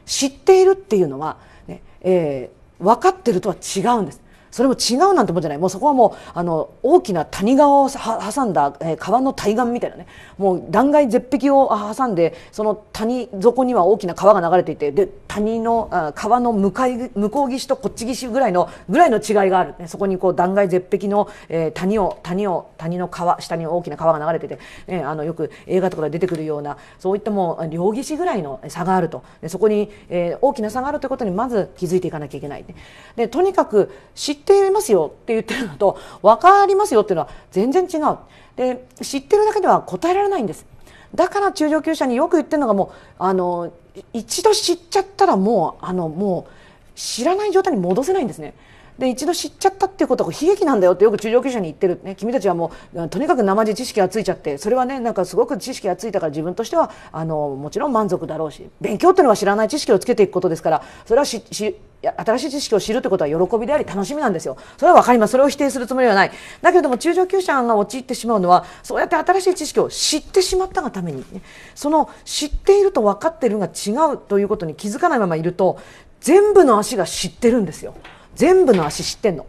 知っているっていうのはね、ねえー、分かっているとは違うんですそれも違うなんてもんじゃないもうそこはもうあの大きな谷川を挟んだ、えー、川の対岸みたいなねもう断崖絶壁を挟んでその谷底には大きな川が流れていてで谷のあ川の向かい向こう岸とこっち岸ぐらいのぐらいの違いがある、ね、そこにこう断崖絶壁の、えー、谷を谷を谷の川下に大きな川が流れてて、ね、あのよく映画とかで出てくるようなそういったもう両岸ぐらいの差があるとでそこに、えー、大きな差があるということにまず気づいていかなきゃいけない。でとにかく知っていますよって言ってるのと分かりますよっていうのは全然違うで知ってるだけでは答えられないんですだから中上級者によく言ってるのがもうあの一度知っちゃったらもうあのもう知らない状態に戻せないんですねで一度知っちゃったっていうことは悲劇なんだよってよく中上級者に言ってる、ね、君たちはもうとにかく生地知識がついちゃってそれはねなんかすごく知識がついたから自分としてはあのもちろん満足だろうし勉強っていうのは知らない知識をつけていくことですからそれはしし新しい知識を知るってことは喜びであり楽しみなんですよ。それは分かります。それを否定するつもりはない。だけども中上級者が陥ってしまうのはそうやって新しい知識を知ってしまったがために、ね、その知っていると分かっているが違うということに気づかないままいると全部の足が知ってるんですよ。全部の足知ってんの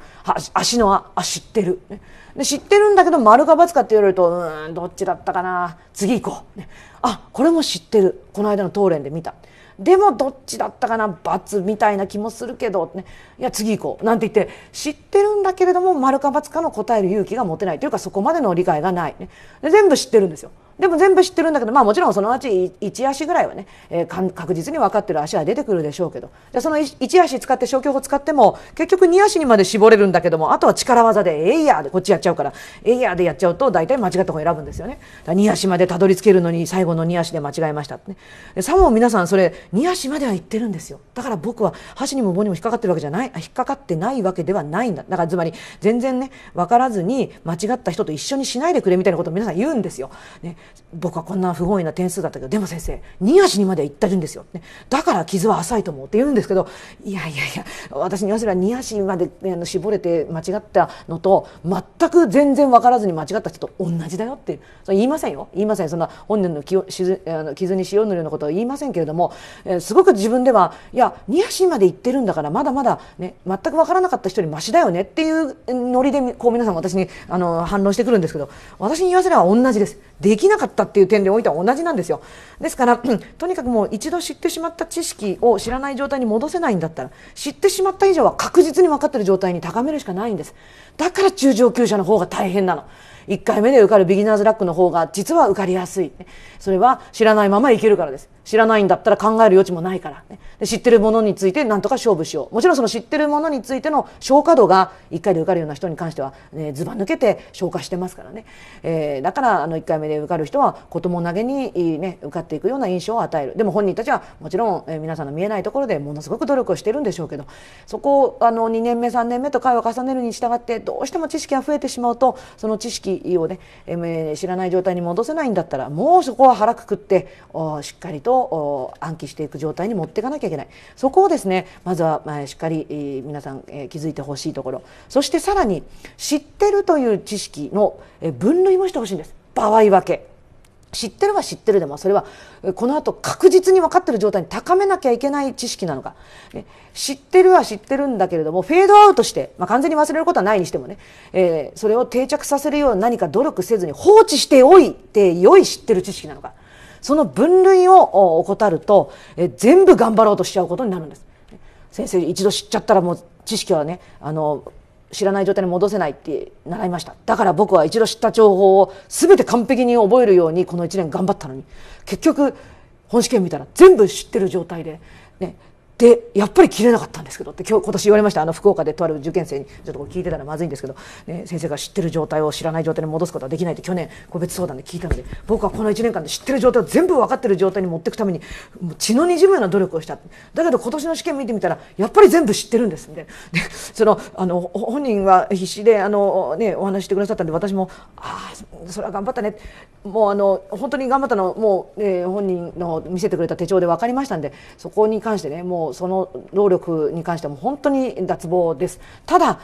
足のあ知ってる、ね、で知ってるんだけど丸か×かって言われるとうんどっちだったかな次行こう、ね、あこれも知ってるこの間の東連で見たでもどっちだったかな×みたいな気もするけど、ね、いや次行こうなんて言って知ってるんだけれども丸か×かの答える勇気が持てないというかそこまでの理解がない、ね、で全部知ってるんですよ。でも全部知ってるんだけど、まあ、もちろんそのうち1足ぐらいはね、えー、確実に分かってる足は出てくるでしょうけどじゃその 1, 足使って消去法使っても結局2足にまで絞れるんだけどもあとは力技で「えいや」でこっちやっちゃうから「えいや」でやっちゃうと大体間違った方を選ぶんですよね。だ2足までたどり着けるのに最後の2足で間違えましたってね。さも皆さんそれ2足までは行ってるんですよ。だから僕は箸にも棒にも引っかかってるわけじゃない引っかかってないわけではないんだ。だからつまり全然ね分からずに間違った人と一緒にしないでくれみたいなことを皆さん言うんですよ。ね僕はこんな不本意な点数だったけどでも先生二足にまで行ってるんですよ、ね、だから傷は浅いと思うって言うんですけどいやいやいや私に言わせれば二足まで絞れて間違ったのと全く全然分からずに間違った人と同じだよってそ言いませんよ言いませんそんな本人の傷に塩塗るようなことは言いませんけれども、えー、すごく自分ではいや二足まで行ってるんだからまだまだ、ね、全く分からなかった人にましだよねっていうノリでこう皆さん私にあの反論してくるんですけど私に言わせれば同じです。できなかったっていう点でおいては同じなんですよですからとにかくもう一度知ってしまった知識を知らない状態に戻せないんだったら知ってしまった以上は確実に分かってる状態に高めるしかないんですだから中上級者の方が大変なの1回目で受かるビギナーズラックの方が実は受かりやすいそれは知らないままいけるからです知らないんだったら考える余地もないから、ね、で知ってるものについて何とか勝負しようもちろんその知ってるものについての消化度が1回で受かるような人に関しては、ね、ずば抜けて消化してますからね、えー、だからあの1回目で受かる人は子供投げに、ね、受かっていくような印象を与えるでも本人たちはもちろん、えー、皆さんの見えないところでものすごく努力をしてるんでしょうけどそこをあの2年目3年目と会を重ねるに従ってどうしても知識が増えてしまうとその知識をね、えー、知らない状態に戻せないんだったらもうそこは腹くくってしっかりとを暗記していく状態に持っていかなきゃいけないそこをですねまずはしっかり皆さん気づいてほしいところそしてさらに知ってるという知識の分類もしてほしいんです場合分け。知ってるは知ってるでもそれはこの後確実に分かってる状態に高めなきゃいけない知識なのか、ね、知ってるは知ってるんだけれどもフェードアウトして、まあ、完全に忘れることはないにしてもね、えー、それを定着させるような何か努力せずに放置しておいて良い知ってる知識なのかその分類を怠るとえ全部頑張ろうとしちゃうことになるんです先生一度知っちゃったらもう知識はねあの知らない状態に戻せないって習いましただから僕は一度知った情報を全て完璧に覚えるようにこの1年頑張ったのに結局本試験見たら全部知ってる状態で、ね、でやっぱり切れなかったんですけどって今日今年言われましたあの福岡でとある受験生にちょっとこ聞いてたらまずいんですけど、ね、先生が知ってる状態を知らない状態に戻すことはできないって去年個別相談で聞いたので僕はこの1年間で知ってる状態を全部分かってる状態に持っていくために血のにじむような努力をしただけど今年の試験見てみたらやっぱり全部知ってるんですみたいなでそのあの本人は必死であの、ね、お話してくださったんで私もああそれは頑張ったねもうあの本当に頑張ったのもう、ね、本人の見せてくれた手帳で分かりましたんでそこに関してねもうその労力に関しても本当に脱帽ですただ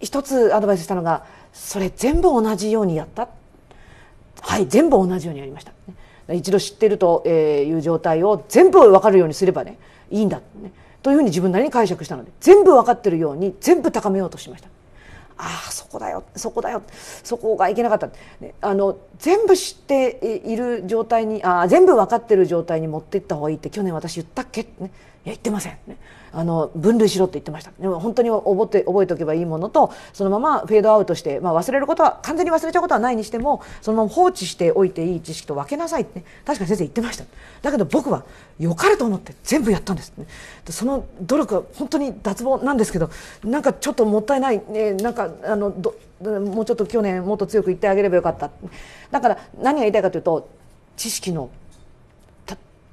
一つアドバイスしたのがそれ全部同じようにやったはい全部同じようにやりました一度知ってるという状態を全部分かるようにすればねいいんだ、というふうに自分なりに解釈したので全部分かってるように全部高めようとしましたああそこだよそこだよそこがいけなかった、あの全部知っている状態にあ全部分かってる状態に持っていった方がいいって去年私言ったっけ、いや言ってません、ね、あの分類しろって言ってましたでも本当に覚えて覚えておけばいいものとそのままフェードアウトして、まあ、忘れることは完全に忘れちゃうことはないにしてもそのまま放置しておいていい知識と分けなさいって、ね、確かに先生言ってましただけど僕はよかれと思って全部やったんです、ね、その努力は本当に脱帽なんですけどなんかちょっともったいない、ね、なんかあのどもうちょっと去年もっと強く言ってあげればよかっただから何が言いたいかというと知識の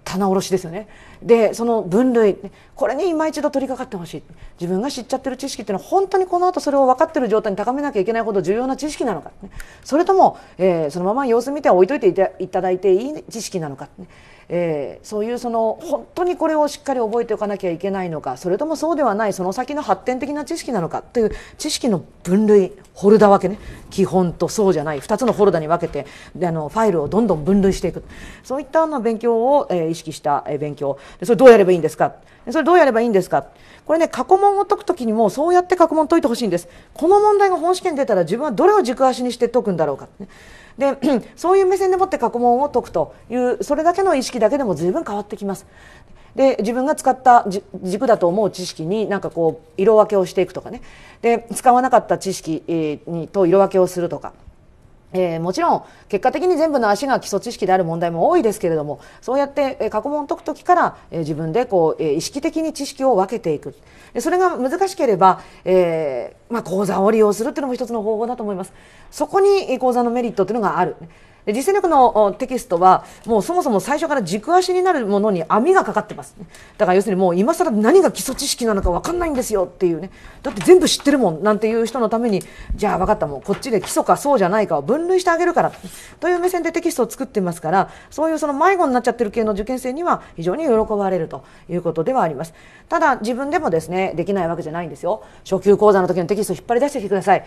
棚卸しですよねでその分類これに今一度取り掛かってほしい自分が知っちゃってる知識っていうのは本当にこの後それを分かってる状態に高めなきゃいけないほど重要な知識なのか、ね、それとも、えー、そのまま様子見て置いといていただいていい知識なのか、ね、えー、そういうその本当にこれをしっかり覚えておかなきゃいけないのかそれともそうではないその先の発展的な知識なのかという知識の分類ホルダ分けね基本とそうじゃない2つのホルダに分けてであのファイルをどんどん分類していくそういったの勉強を、えー、意識した勉強でそれどうやればいいんですかそれどうやればいいんですかこれね過去問を解く時にもそうやって過去問解いてほしいんですこの問題が本試験に出たら自分はどれを軸足にして解くんだろうか、ね、で そういう目線でもって過去問を解くというそれだけの意識だけでも随分変わってきます。で自分が使った軸だと思う知識になんかこう色分けをしていくとかねで使わなかった知識にと色分けをするとか。えー、もちろん結果的に全部の足が基礎知識である問題も多いですけれどもそうやって過去問を解く時から、え自分でこう、え意識的に知識を分けていくそれが難しければ、えー、まあ、講座を利用するっていうのも一つの方法だと思います。そこに講座のメリットっていうのがある。で実践力のテキストはもうそもそも最初から軸足になるものに網がかかってます、だから要するにもう今更何が基礎知識なのか分かんないんですよっていうねだって全部知ってるもんなんていう人のためにじゃあ分かったもうこっちで基礎かそうじゃないかを分類してあげるからという目線でテキストを作ってますからそういうその迷子になっちゃってる系の受験生には非常に喜ばれるということではありますただ自分でもですねできないわけじゃないんですよ初級講座の時のテキスト引っ張り出してきてください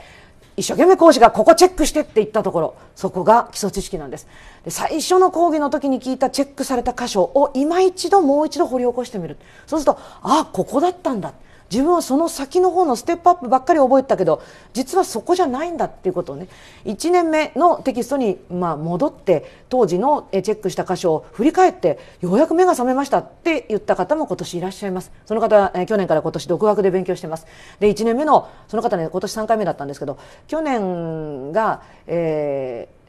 一生懸命講師がここチェックしてって言ったところそこが基礎知識なんですで最初の講義の時に聞いたチェックされた箇所を今一度もう一度掘り起こしてみるそうするとああここだったんだ自分はその先の方のステップアップばっかり覚えてたけど実はそこじゃないんだっていうことをね1年目のテキストにまあ戻って当時のチェックした箇所を振り返ってようやく目が覚めましたって言った方も今年いらっしゃいますその方は去年から今年独学で勉強してますで1年目のその方ね今年3回目だったんですけど去年が、えー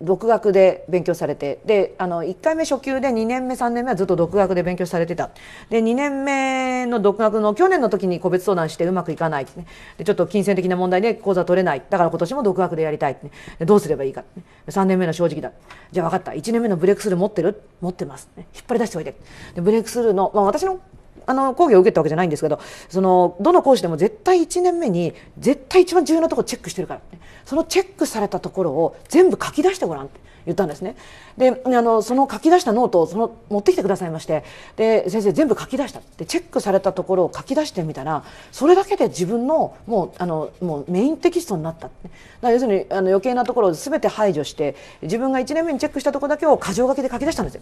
独学で勉強されてであの1回目初級で2年目3年目はずっと独学で勉強されてたで2年目の独学の去年の時に個別相談してうまくいかないで、ね、ちょっと金銭的な問題で講座取れないだから今年も独学でやりたい、ね、どうすればいいか、ね、3年目の正直だじゃあ分かった1年目のブレイクスルー持ってる持ってます、ね、引っ張り出しておいてでブレイクスルーの、まあ、私のあの講義を受けたわけじゃないんですけどそのどの講師でも絶対1年目に絶対一番重要なところチェックしてるから、ね、そのチェックされたところを全部書き出してごらんって言ったんですね。であのその書き出したノートをその持ってきてくださいましてで先生全部書き出したってチェックされたところを書き出してみたらそれだけで自分のもうあのもうメインテキストになったって、ね、だ要するにあの余計なところを全て排除して自分が1年目にチェックしたところだけを箇条書きで書き出したんですよ。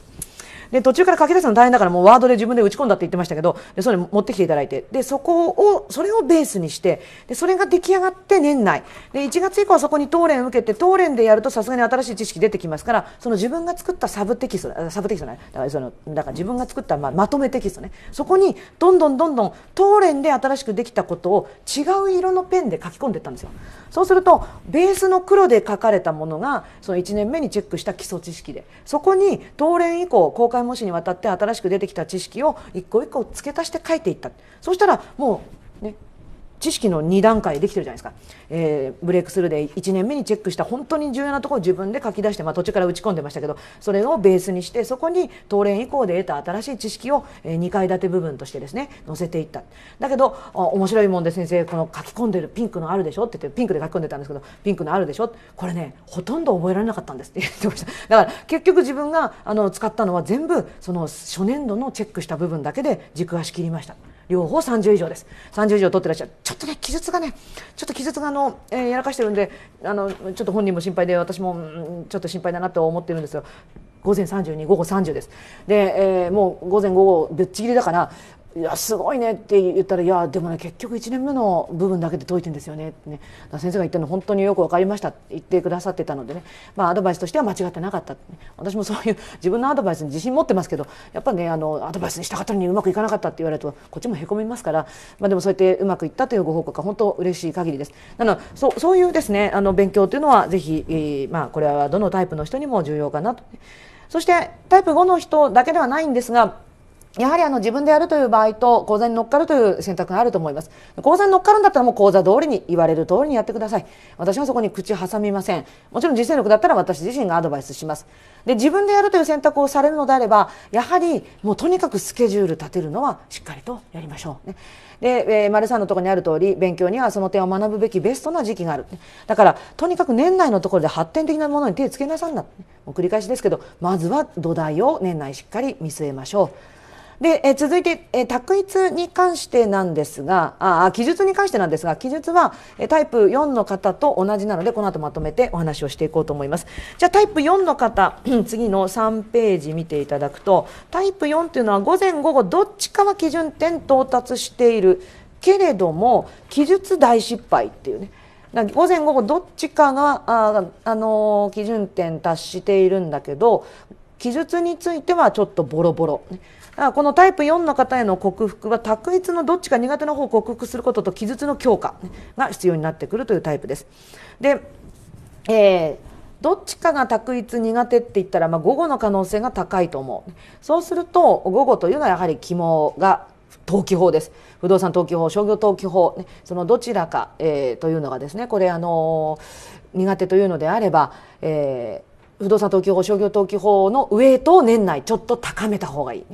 で途中から書き出すの大変だからもうワードで自分で打ち込んだって言ってましたけどでそれ持ってきていただいてでそこをそれをベースにしてでそれが出来上がって年内で1月以降はそこに当連受けて当連でやるとさすがに新しい知識出てきますからその自分が作ったサブテキストサブテキストねだからそのだから自分が作ったままとめテキストねそこにどんどんどんどん当連で新しくできたことを違う色のペンで書き込んでいったんですよ。そうするとベースの黒で書かれたものがその1年目にチェックした基礎知識でそこに当連以降公開模試にわたって新しく出てきた知識を一個一個付け足して書いていったそしたらもうね知識の2段階できてるじゃないですか、えー、ブレイクスルーで1年目にチェックした本当に重要なところを自分で書き出して、まあ、途中から打ち込んでましたけどそれをベースにしてそこに当連以降で得た新しい知識を2階建て部分としてですね載せていっただけど面白いもんで先生この書き込んでるピンクのあるでしょって言ってピンクで書き込んでたんですけどピンクのあるでしょこれねほとんど覚えられなかったんですって 言ってましただから結局自分があの使ったのは全部その初年度のチェックした部分だけで軸足切りました。両方30以上です30以上取ってらっしゃるちょっとね記述がねちょっと記述があの、えー、やらかしてるんであのちょっと本人も心配で私もちょっと心配だなと思ってるんですよ午前32午後30ですで、えー、もう午前午後ぶっちぎりだからいやすごいねって言ったらいやでもね結局1年目の部分だけで解いてんですよねってね先生が言ったの本当によく分かりましたって言ってくださってたのでね、まあ、アドバイスとしては間違ってなかった、ね、私もそういう自分のアドバイスに自信持ってますけどやっぱねあのアドバイスにした方にうまくいかなかったって言われるとこっちもへこみますから、まあ、でもそうやってうまくいったというご報告は本当嬉しい限りですなのでそそういうですねあの勉強というのはぜひ、えー、まあ、これはどのタイプの人にも重要かなと、ね。そしてタイプ5の人だけではないんですがやはりあの自分でやるという場合と口座に乗っかるという選択があると思います。口座に乗っかるんだったらもう口座通りに言われる通りにやってください。私はそこに口挟みません。もちろん実践力だったら私自身がアドバイスします。で、自分でやるという選択をされるのであれば、やはりもうとにかくスケジュール立てるのはしっかりとやりましょう。ね、で、えー、丸さんのところにある通り、勉強にはその点を学ぶべきベストな時期がある。だから、とにかく年内のところで発展的なものに手をつけなさんな。もう繰り返しですけど、まずは土台を年内しっかり見据えましょう。で、え続いて、え択一に関してなんですがあ記述に関してなんですが記述は、えタイプ4の方と同じなのでこの後まとめてお話をしていこうと思いますじゃあタイプ4の方 次の3ページ見ていただくとタイプ4というのは午前午後どっちかは基準点到達しているけれども記述大失敗っていうね午前午後どっちかがあ、あのー、基準点達しているんだけど記述についてはちょっとボロボロ、ね、このタイプ4の方への克服は択一のどっちか苦手な方を克服することと記述の強化が必要になってくるというタイプです。で、えーどっちかが択一苦手って言ったら、まあ、午後の可能性が高いと思うそうすると午後というのはやはり肝が登記法です不動産登記法商業登記法、ね、そのどちらか、えー、というのがですねこれあのー、苦手というのであれば、え不動産登記法商業登記法のウエイトを年内ちょっと高めた方がいい、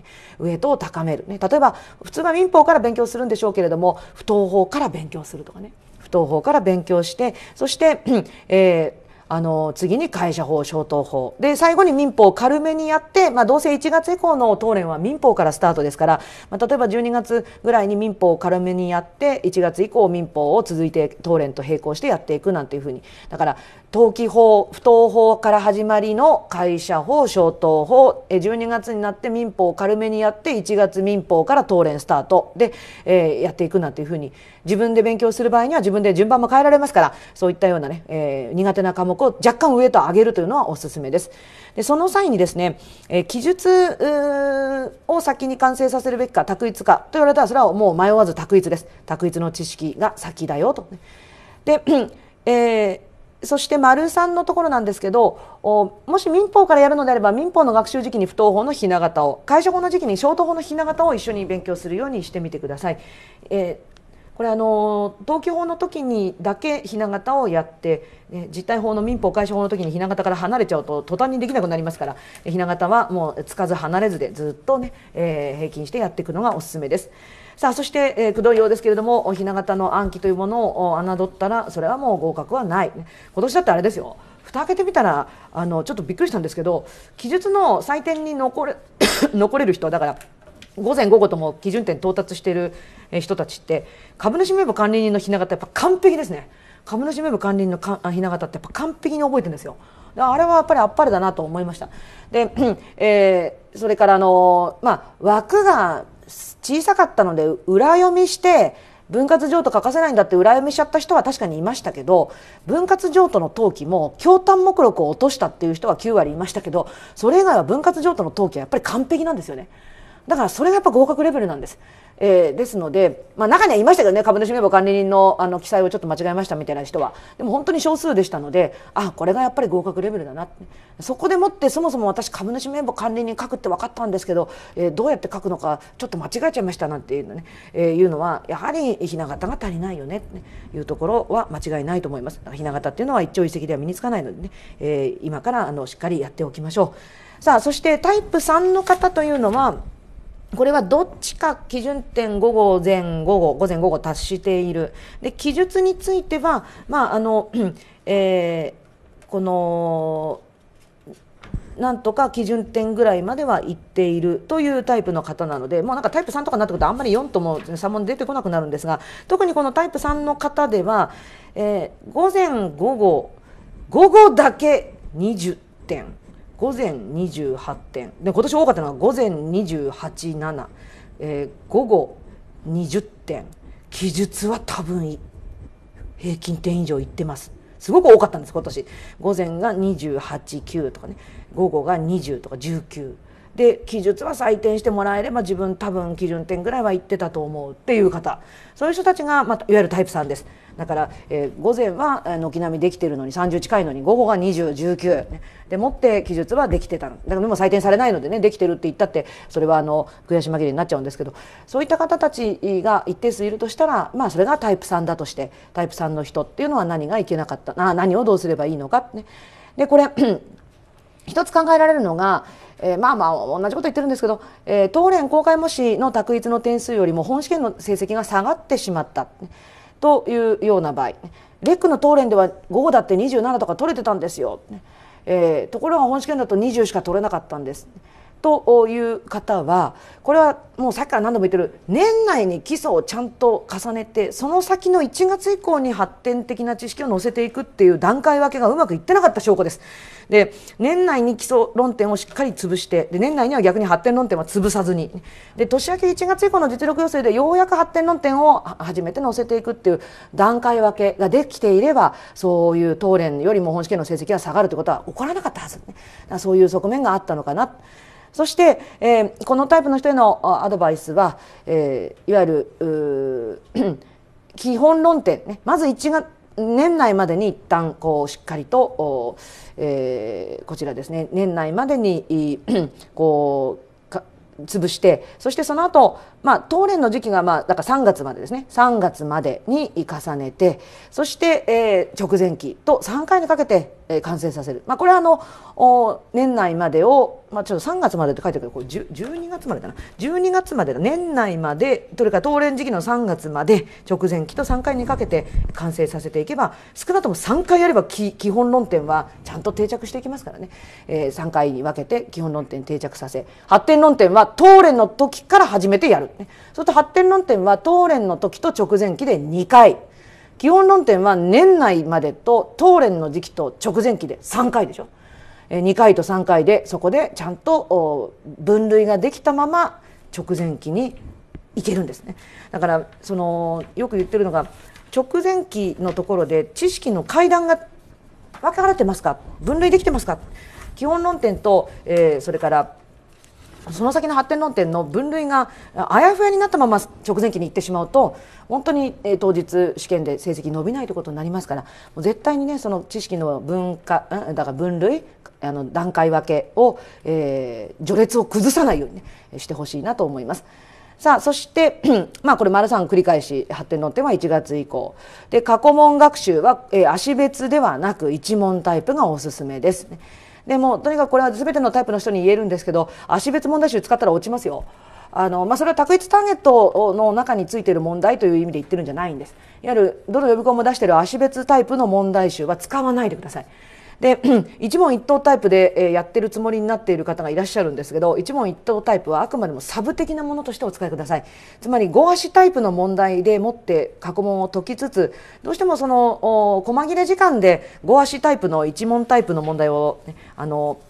ウエイトを高める、ね、例えば普通は民法から勉強するんでしょうけれども不当法から勉強するとかね不当法から勉強してそして、えーあの次に会社法、消灯法で最後に民法を軽めにやって、まあ、どうせ1月以降の当連は民法からスタートですから、まあ、例えば12月ぐらいに民法を軽めにやって1月以降民法を続いて当連と並行してやっていくなんていうふうにだから登記法不当法から始まりの会社法消灯法12月になって民法を軽めにやって1月民法から東連スタートで、えー、やっていくなんていうふうに自分で勉強する場合には自分で順番も変えられますからそういったようなね、えー、苦手な科目を若干上と上げるというのはおすすめです。でその際にですね、えー、記述を先に完成させるべきか択一かと言われたらそれはもう迷わず択一です。択一の知識が先だよと。で、えーそして丸3のところなんですけどもし民法からやるのであれば民法の学習時期に不当法のひな型を解消法の時期に消灯法のひな型を一緒に勉強するようにしてみてください。えーこれあの登記法の時にだけひな型をやって、ね、実態法の民法解消法の時にひな型から離れちゃうと途端にできなくなりますからひな型はもうつかず離れずでずっとね、えー、平均してやっていくのがおすすめです。さあそして、えー、駆動用ですけれども雛形の暗記というものを侮ったらそれはもう合格はない今年だってあれですよ蓋開けてみたらあのちょっとびっくりしたんですけど記述の採点に残れ 残れる人だから午前午後とも基準点到達している人たちって株主名簿管理人の雛形やっぱ完璧ですね株主名簿管理人の雛形ってやっぱ完璧に覚えてるんですよあれはやっぱりあっぱれだなと思いましたで、えー、それからあの、まあ、枠が小さかったので裏読みして分割譲渡欠かせないんだって裏読みしちゃった人は確かにいましたけど分割譲渡の登記も京丹目録を落としたっていう人は9割いましたけどそれ以外は分割譲渡の登記はやっぱり完璧なんですよね。だからそれがやっぱ合格レベルなんです。えー、ですので、まあ、中にはいましたけどね株主名簿管理人のあの記載をちょっと間違えましたみたいな人はでも本当に少数でしたのであこれがやっぱり合格レベルだなってそこでもってそもそも私株主名簿管理人書くって分かったんですけど、えー、どうやって書くのかちょっと間違えちゃいましたなんていうのね、えー、いうのはやはりひな形が足りないよねっていうところは間違いないと思います。ひな形っていうのは一朝一夕では身につかないのでね、えー、今からあのしっかりやっておきましょう。さあそしてタイプ3の方というのはこれはどっちか基準点午後前午後午前午後達しているで記述については、まああの えー、このなんとか基準点ぐらいまではいっているというタイプの方なのでもうなんかタイプ3とかになってくるとあんまり4とも3も出てこなくなるんですが特にこのタイプ3の方では、えー、午前午後午後だけ20点。午前28点で今年多かったのは午前287、えー、午後20点記述は多分平均点以上いってますすごく多かったんです今年午前が289とかね午後が20とか19で記述は採点してもらえれば自分多分基準点ぐらいは行ってたと思うっていう方そういう人たちが、まあ、いわゆるタイプ3です。だから、えー、午前は軒並みできてるのに30近いのに午後が2019、ね、でもって記述はできてたのだからもう採点されないのでねできてるって言ったってそれはあの悔し紛れになっちゃうんですけどそういった方たちが一定数いるとしたら、まあ、それがタイプ3だとしてタイプ3の人っていうのは何がいけなかったな何をどうすればいいのかね。でこれ 一つ考えられるのが、えー、まあまあ同じこと言ってるんですけど、えー、当連公開模試の択一の点数よりも本試験の成績が下がってしまった。というような場合レックのレンでは午後だって27とか取れてたんですよ、えー、ところが本試験だと20しか取れなかったんです。という方はこれはもうさっきから何度も言ってる年内に基礎をちゃんと重ねてその先の1月以降に発展的な知識を載せていくっていう段階分けがうまくいってなかった証拠です。で年内に基礎論点をしっかり潰してで年内には逆に発展論点は潰さずにで年明け1月以降の実力要請でようやく発展論点を初めて載せていくっていう段階分けができていればそういう当連よりも本試験の成績が下がるということは起こらなかったはず、ね、そういう側面があったのかな。そして、えー、このタイプの人へのアドバイスは、えー、いわゆる 基本論点、ね、まず1月年内までに一旦こうしっかりと、えー、こちらですね年内までに こう潰してそしてその後まあ、当連の時期が、まあ、だから3月までですね3月までに重ねてそして、えー、直前期と3回にかけて、えー、完成させる、まあ、これはあのお年内までを、まあ、ちょっと3月までって書いてあるけどこれ12月までだな12月まで年内までそれから当連時期の3月まで直前期と3回にかけて完成させていけば少なくとも3回やれば基本論点はちゃんと定着していきますからね、えー、3回に分けて基本論点定着させ発展論点は当連の時から始めてやる。そうすると発展論点は東連の時と直前期で2回基本論点は年内までと東連の時期と直前期で3回でしょ。2回と3回でそこでちゃんと分類ができたまま直前期にいけるんですねだからそのよく言ってるのが直前期のところで知識の階段が分かれてますか分類できてますか基本論点と、えー、それからその先の発展論点の分類があやふやになったまま直前期に行ってしまうと本当に当日試験で成績伸びないということになりますから絶対にねその知識の分化だから分類あの段階分けを、えー、序列を崩さないように、ね、してほしいなと思います。さあそして まあこれ丸3繰り返し発展論点は1月以降で過去問学習は、えー、足別ではなく一問タイプがおすすめです。でもとにかくこれは全てのタイプの人に言えるんですけど足別問題集使ったら落ちますよ。あのまあ、それは卓越ターゲットの中についている問題という意味で言ってるんじゃないんですいわゆるどの予備校も出している足別タイプの問題集は使わないでくださいで一問一答タイプで、えやってるつもりになっている方がいらっしゃるんですけど一問一答タイプはあくまでもサブ的なものとしてお使いくださいつまり5足タイプの問題でもって過去問を解きつつどうしてもその細切れ時間で5足タイプの1問タイプの問題を、ね、あの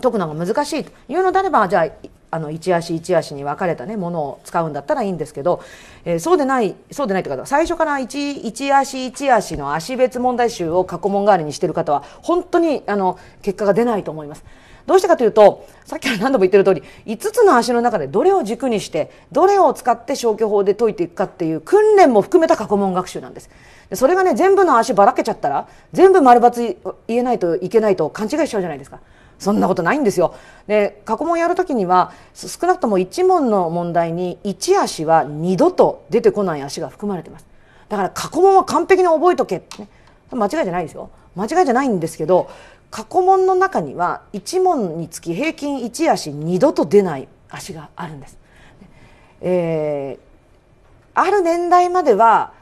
解くのが難しいというのであればじゃああの一足一足に分かれたねものを使うんだったらいいんですけど、えー、そうでないそうでないというか最初から一一足一足の足別問題集を過去問代わりにしてる方は本当にあの結果が出ないと思います。どうしてかというとさっきから何度も言ってる通り5つの足の中でどれを軸にしてどれを使って消去法で解いていくかっていう訓練も含めた過去問学習なんですでそれがね全部の足ばらけちゃったら全部丸×言えないといけないと勘違いしちゃうじゃないですかそんなことないんですよ。で過去問やるときには少なくとも1問の問題に1足は2度と出てこない足が含まれてます。だから過去問は完璧に覚えとけ、ね、間違いじゃないですよ間違いじゃないんですけど過去問の中には1問につき平均1足2度と出ない足があるんです。えー、ある年代までは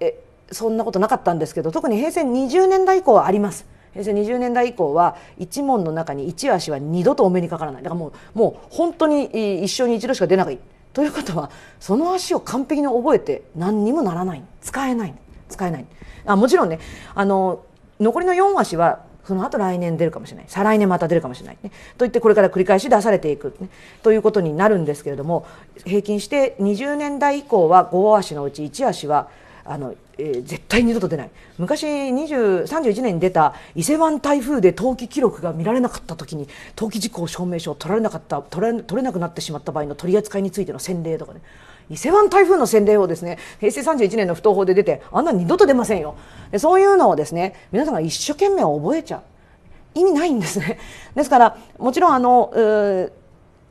えそんなことなかったんですけど特に平成20年代以降はあります。平成20年代以降は一門の中に一足は二度とお目にかからないだからもうもう本当に一生に一度しか出ないということはその足を完璧に覚えて何にもならない使えない使えないあもちろんねあの残りの4足はその後来年出るかもしれない再来年また出るかもしれない、ね、といってこれから繰り返し出されていく、ね、ということになるんですけれども平均して20年代以降は5足のうち1足はあの、えー、絶対二度と出ない昔31年に出た伊勢湾台風で登記記録が見られなかった時に登記事項証明書を取られなかった取れ取れなくなってしまった場合の取り扱いについての先例とかね伊勢湾台風の洗礼をですね平成31年の不登法で出てあんな二度と出ませんよでそういうのをですね皆さんが一生懸命覚えちゃう意味ないんですねですからもちろんあの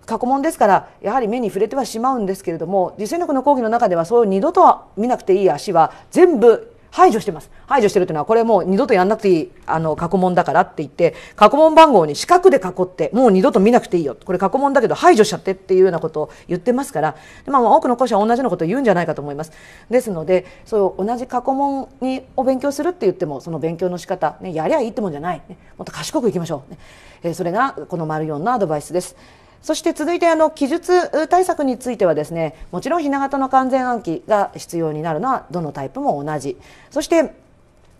過去問ですからやはり目に触れてはしまうんですけれども実践力の講義の中ではそういう二度とは見なくていい足は全部排除してます排除してるというのはこれもう二度とやんなくていいあの過去問だからって言って過去問番号に四角で囲ってもう二度と見なくていいよこれ過去問だけど排除しちゃってっていうようなことを言ってますから、まあ、多くの講師は同じようなことを言うんじゃないかと思いますですのでそう同じ過去問にを勉強するって言ってもその勉強の仕方ねやりゃいいってもんじゃない、ね、もっと賢くいきましょう、ねえー、それがこの丸4のアドバイスです。そして続いてあの記述対策についてはですねもちろんひな型の完全暗記が必要になるのはどのタイプも同じそして、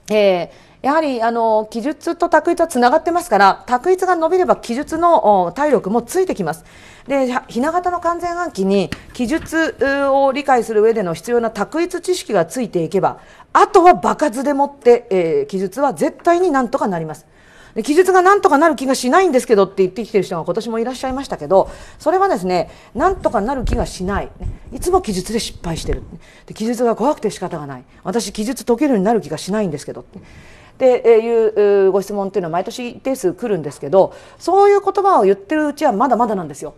えー、やはりあの記述と卓一はつながってますから卓一が伸びれば記述の体力もついてきますでひな型の完全暗記に記述を理解する上での必要な卓一知識がついていけばあとは場数でもって、えー、記述は絶対になんとかなりますで記述がなんとかなる気がしないんですけどって言ってきてる人が今年もいらっしゃいましたけどそれはですねなんとかなる気がしないいつも記述で失敗してるで記述が怖くて仕方がない私記述解けるようになる気がしないんですけどっていうご質問っていうのは毎年一定数来るんですけどそういう言葉を言ってるうちはまだまだなんですよ。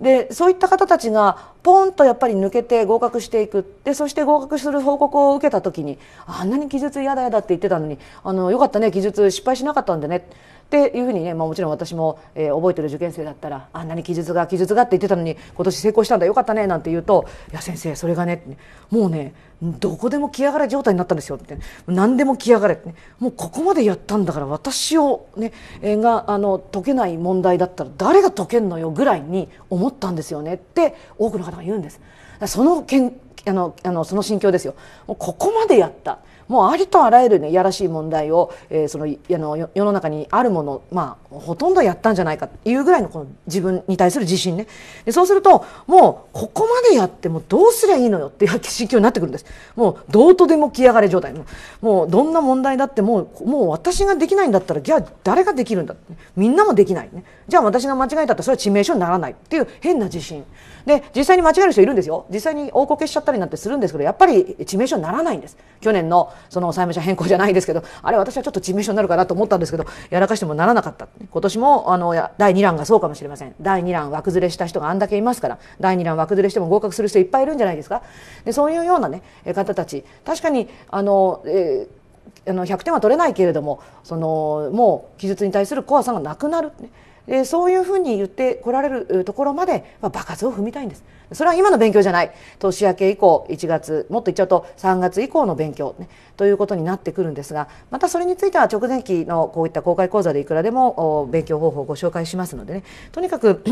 でそういった方たちがポンとやっぱり抜けて合格していくでそして合格する報告を受けた時にあんなに記述嫌だ嫌だって言ってたのにあのよかったね記述失敗しなかったんでねっていうふうにね、まあ、もちろん私も、えー、覚えてる受験生だったらあんなに記述が記述がって言ってたのに今年成功したんだよかったねなんて言うといや先生それがねもうねどこでも来やがれ状態になったんですよって何でも来やがれって、もうここまでやったんだから私をね、があの解けない問題だったら誰が解けんのよぐらいに思ったんですよねって多くの方が言うんです。そのけんあのあのその心境ですよここまでやったもうありとあらゆるねやらしい問題を、えー、そのあの世の中にあるものまあほとんどやったんじゃないかっていうぐらいのこの自分に対する自信ねでそうするともうここまでやってもどうすりゃいいのよっていう心境になってくるんですもうどうとでも来やがれ状態もうどんな問題だってもうもう私ができないんだったらじゃあ誰ができるんだって、みんなもできないねじゃあ私が間違えたってそれは致命傷にならないっていう変な自信で実際に間違える人いるんですよ実際に大こけしちゃったりなんてするんですけどやっぱり致命傷にならないんです去年のその債務者変更じゃないですけどあれ私はちょっと致命傷になるかなと思ったんですけどやらかしてもならなかった今年もあの第2弾がそうかもしれません第2弾枠ずれした人があんだけいますから第2弾枠ずれしても合格する人いっぱいいるんじゃないですかでそういうような、ね、方たち確かにあの、えーあの100点は取れないけれどもそのもう記述に対する怖さがなくなる、ね、えそういうふうに言ってこられるところまで、まあ、爆発を踏みたいんですそれは今の勉強じゃない年明け以降1月もっと言っちゃうと3月以降の勉強、ね、ということになってくるんですがまたそれについては直前期のこういった公開講座でいくらでも勉強方法をご紹介しますのでねとにかく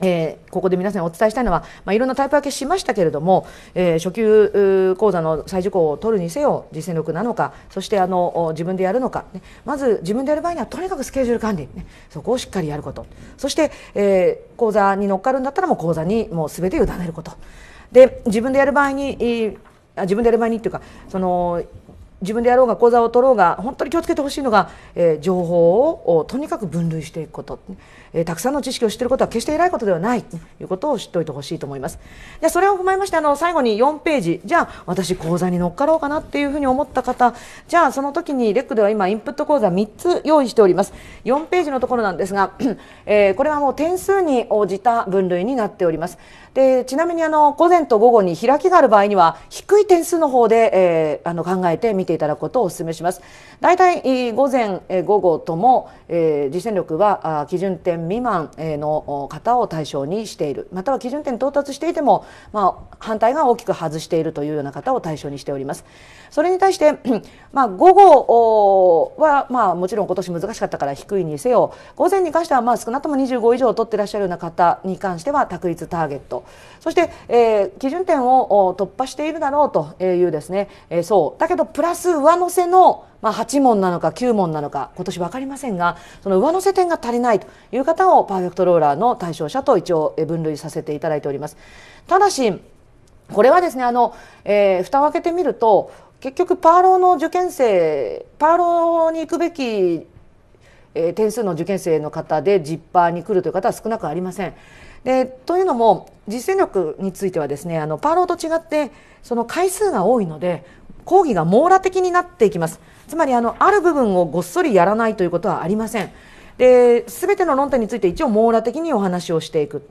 えー、ここで皆さんにお伝えしたいのは、まあ、いろんなタイプ分けしましたけれども、えー、初級講座の再受講を取るにせよ実践力なのかそしてあの自分でやるのか、ね、まず自分でやる場合にはとにかくスケジュール管理、ね、そこをしっかりやることそして、えー、講座に乗っかるんだったらもう講座にもう全て委ねることで自分でやる場合に、自分でやる場合にっていうかその自分でやろうが講座を取ろうが本当に気をつけてほしいのが、えー、情報をとにかく分類していくこと。えー、たくさんの知識を知っていることは決して偉いことではないということを知っておいてほしいと思います。じゃそれを踏まえましてあの最後に4ページじゃあ私講座に乗っかろうかなっていうふうに思った方じゃあその時にレックでは今インプット講座3つ用意しております。4ページのところなんですが、えー、これはもう点数に応じた分類になっております。でちなみにあの午前と午後に開きがある場合には低い点数の方で、えー、あの考えて見ていただくことをお勧めします。大体午前、えー、午後とも、えー、実践力はあ基準点点未満の方を対象にしているまたは基準点到達していても、まあ、反対が大きく外しているというような方を対象にしております。それに対して、まあ、午後は、まあ、もちろん今年難しかったから低いにせよ午前に関しては、まあ、少なくとも25以上を取ってらっしゃるような方に関しては択一ターゲットそして、えー、基準点を突破しているだろうというですね、えー、そうだけどプラス上乗せのまあ、8問なのか9問なのか今年分かりませんがその上乗せ点が足りないという方をパーフェクトローラーの対象者と一応分類させていただいております。ただしこれはですねあの、えー、蓋を開けてみると結局パーローの受験生パーローに行くべきえ点数の受験生の方でジッパーに来るという方は少なくありません。でというのも実践力についてはですねあのパーローと違ってその回数が多いので講義が網羅的になっていきます。つまりあのある部分をごっそりやらないということはありません。で全ての論点について一応網羅的にお話をしていく。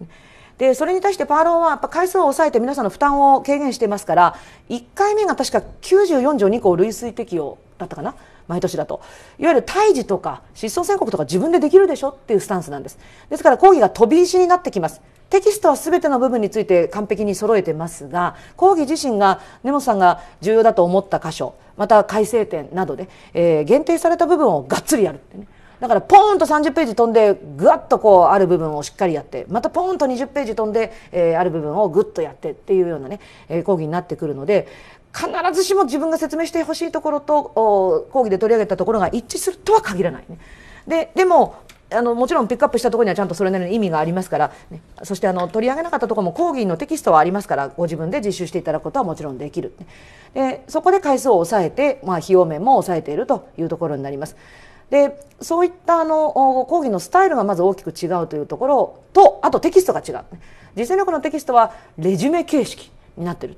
でそれに対してパーロンはやっぱ回数を抑えて皆さんの負担を軽減していますから1回目が確か94条2項類推適用だったかな毎年だといわゆる胎児とか失踪宣告とか自分でできるでしょっていうスタンスなんですですから講義が飛び石になってきますテキストは全ての部分について完璧に揃えてますが講義自身が根本さんが重要だと思った箇所また改正点などで、えー、限定された部分をがっつりやるってねだからポーンと30ページ飛んでぐわっとこうある部分をしっかりやってまたポーンと20ページ飛んで、えー、ある部分をぐっとやってっていうようなね、えー、講義になってくるので必ずしも自分が説明してほしいところと講義で取り上げたところが一致するとは限らないね。ででもあのもちろんピックアップしたところにはちゃんとそれなりの意味がありますから、ね、そしてあの取り上げなかったところも講義のテキストはありますからご自分で実習していただくことはもちろんできるでそこで回数を抑えて、まあ、費用面も抑えているというところになります。でそういったあの講義のスタイルがまず大きく違うというところとあとテキストが違う実践力のテキストはレジュメ形式になってる、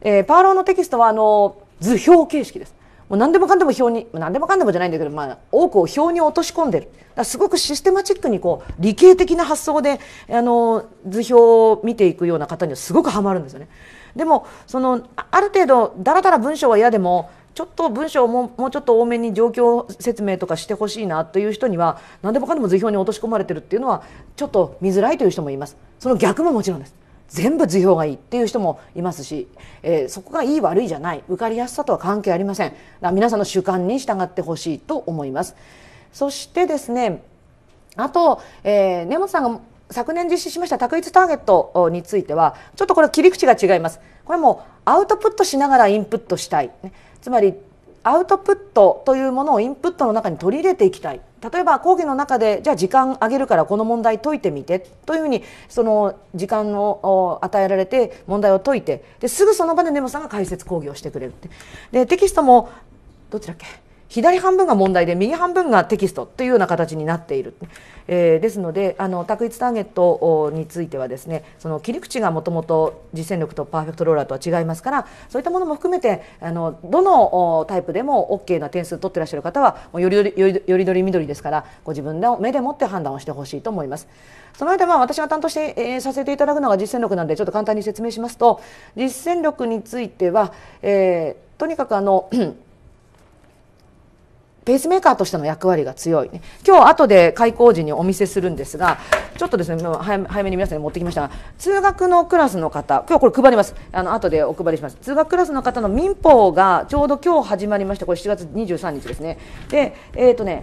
えー、パーローのテキストはあの図表形式ですもう何でもかんでも表に何でもかんでもじゃないんだけど、まあ、多くを表に落とし込んでるだすごくシステマチックにこう理系的な発想であの図表を見ていくような方にはすごくはまるんですよね。でもそのある程度だらだら文章は嫌でもちょっと文章をももうちょっと多めに状況説明とかしてほしいなという人には何でもかんでも図表に落とし込まれてるっていうのはちょっと見づらいという人もいますその逆ももちろんです全部図表がいいっていう人もいますし、えー、そこがいい悪いじゃない受かりやすさとは関係ありません皆さんの主観に従ってほしいと思いますそしてですねあと、えー、根本さんが昨年実施しました択一ターゲットについてはちょっとこれ切り口が違いますこれもアウトプットしながらインプットしたい、ね、つまりアウトプットというものをインプットの中に取り入れていきたい例えば講義の中でじゃあ時間あげるからこの問題解いてみてというふうにその時間を与えられて問題を解いてですぐその場で根本さんが解説講義をしてくれるっでテキストもどちらっけ左半分が問題で右半分がテキストというような形になっている、えー、ですので卓択一ターゲットについてはですねその切り口がもともと実践力とパーフェクトローラーとは違いますからそういったものも含めてあのどのタイプでも OK な点数取ってらっしゃる方はよりよりどり緑ですからご自分の目でもって判断をしてほしいと思います。その間、まあ、私が担当して、えー、させていただくのが実践力なのでちょっと簡単に説明しますと実践力については、えー、とにかくあのペースメーカーとしての役割が強い、ね、今日後で開校時にお見せするんですがちょっとですね早めに皆さんに持ってきましたが通学のクラスの方今日これ配りますあの後でお配りします通学クラスの方の民法がちょうど今日始まりましたこれ7月23日ですねでえっ、ー、とね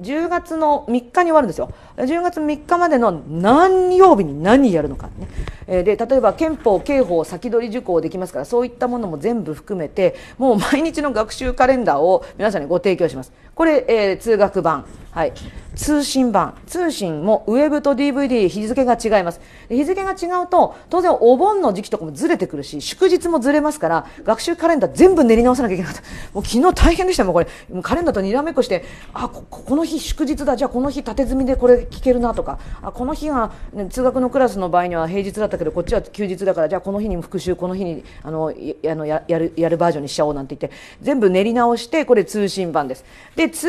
10月の3日に終わるんですよ10月3日までの何曜日に何やるのかね、えー、で例えば憲法刑法先取り受講できますからそういったものも全部含めてもう毎日の学習カレンダーを皆さんにご提供しますこれ、えー、通学版、はい、通信版通信もウェブと DVD 日付が違います日付が違うと当然お盆の時期とかもずれてくるし祝日もずれますから学習カレンダー全部練り直さなきゃいけなかったもう昨日大変でしたもうこれカレンダーとにらめっこしてあここの日祝日だじゃあこの日縦積みでこれ聞けるなとかあこの日は、ね、通学のクラスの場合には平日だったけどこっちは休日だからじゃあこの日に復習この日にあのややるやるバージョンにしちゃおうなんて言って全部練り直してこれ通信版です。で通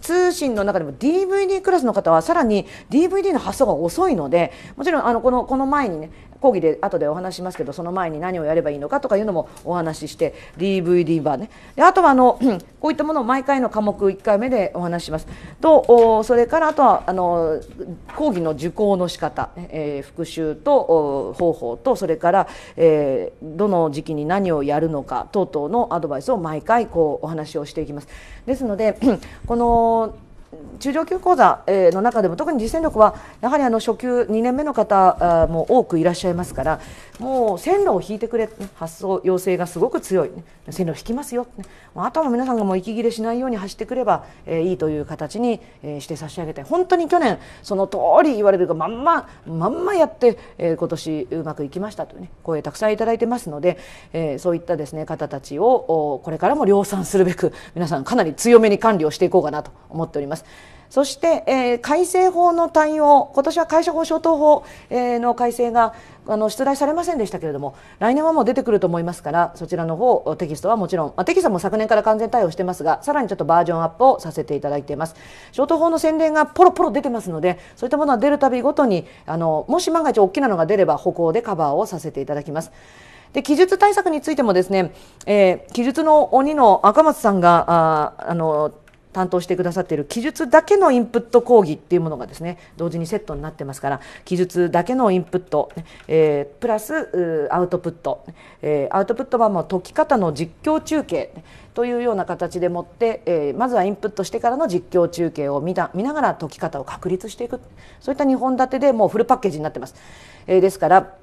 通信の中でも DVD クラスの方はさらに DVD の発送が遅いのでもちろんあのこのこの前にね講義で後でお話しますけどその前に何をやればいいのかとかいうのもお話しして DVD 版ねであとはあの こういったものを毎回の科目1回目でお話しますとそれからあとはあの講義の受講の仕方、えー、復習と方法とそれから、えー、どの時期に何をやるのか等々のアドバイスを毎回こうお話をしていきます。ですので この中上級講座の中でも特に実践力はやはりあの初級2年目の方も多くいらっしゃいますからもう線路を引いてくれ、発想要請がすごく強い、線路を引きますよ、あとは皆さんがもう息切れしないように走ってくれば、えいいという形に、えして差し上げて本当に去年その通り言われるがまんままんまやって、え今年うまくいきましたという、ね、声たくさんいただいてますので、えそういったです、ね、方たちをこれからも量産するべく皆さんかなり強めに管理をしていこうかなと思っております。そして、えー、改正法の対応、今年は会社法、消灯法、えー、の改正があの出題されませんでしたけれども、来年はもう出てくると思いますから、そちらの方、テキストはもちろん、まあ、テキストも昨年から完全対応してますが、さらにちょっとバージョンアップをさせていただいています。消灯法の宣伝がポロポロ出てますので、そういったものは出るたびごとに、あのもし万が一大きなのが出れば、歩行でカバーをさせていただきます。で記述対策についてもですね、えー、記述の鬼の赤松さんがああの担当してくださっている記述だけのインプット講義っていうものがですね同時にセットになってますから記述だけのインプット、えー、プラスアウトプット、えー、アウトプットはもう解き方の実況中継というような形でもって、えー、まずはインプットしてからの実況中継を見た見ながら解き方を確立していくそういった2本立てでもうフルパッケージになってます。えー、ですから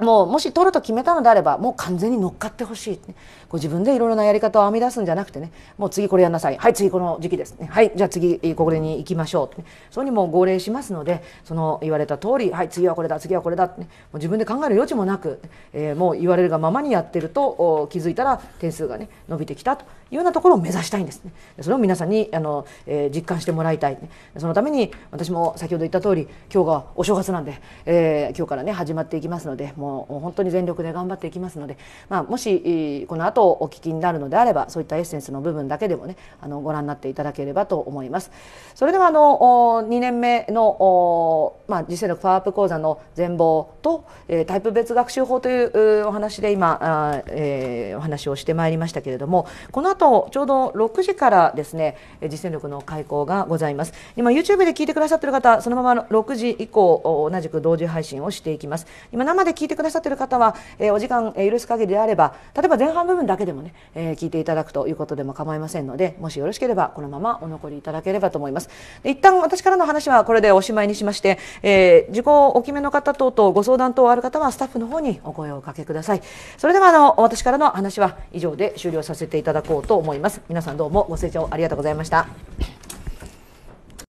もうもし取ると決めたのであればもう完全に乗っかってほしい、ね、自分でいろいろなやり方を編み出すんじゃなくてねもう次これやんなさいはい次この時期ですねはいじゃあ次これに行きましょう、ね、それにもう号令しますのでその言われた通りはい次はこれだ次はこれだって、ね、もう自分で考える余地もなく、えー、もう言われるがままにやってると気づいたら点数がね伸びてきたというようなところを目指したいんですねそれを皆さんにあの、えー、実感してもらいたい、ね、そのために私も先ほど言った通り今日がお正月なんで、えー、今日からね始まっていきますのでもう本当に全力で頑張っていきますので、まあ、もしこの後お聞きになるのであればそういったエッセンスの部分だけでもねあのご覧になっていただければと思います。それではあの2年目の、まあ、次世代パワーアップ講座の全貌とタイプ別学習法というお話で今、えー、お話をしてまいりましたけれどもこの後ちょうど6時からですね実践力の開講がございます今 YouTube で聞いてくださってる方そのまま6時以降同じく同時配信をしていきます今生で聞いててくださっている方は、えお時間、え許す限りであれば例えば前半部分だけでもね、え聞いていただくということでも構いませんのでもしよろしければこのままお残りいただければと思います。で一旦私からの話はこれでおしまいにしまして、えー、受講お決めの方等々ご相談等ある方はスタッフの方にお声をおかけください。それではあの私からの話は以上で終了させていただこうと思います。皆さんどうもご清聴ありがとうございました。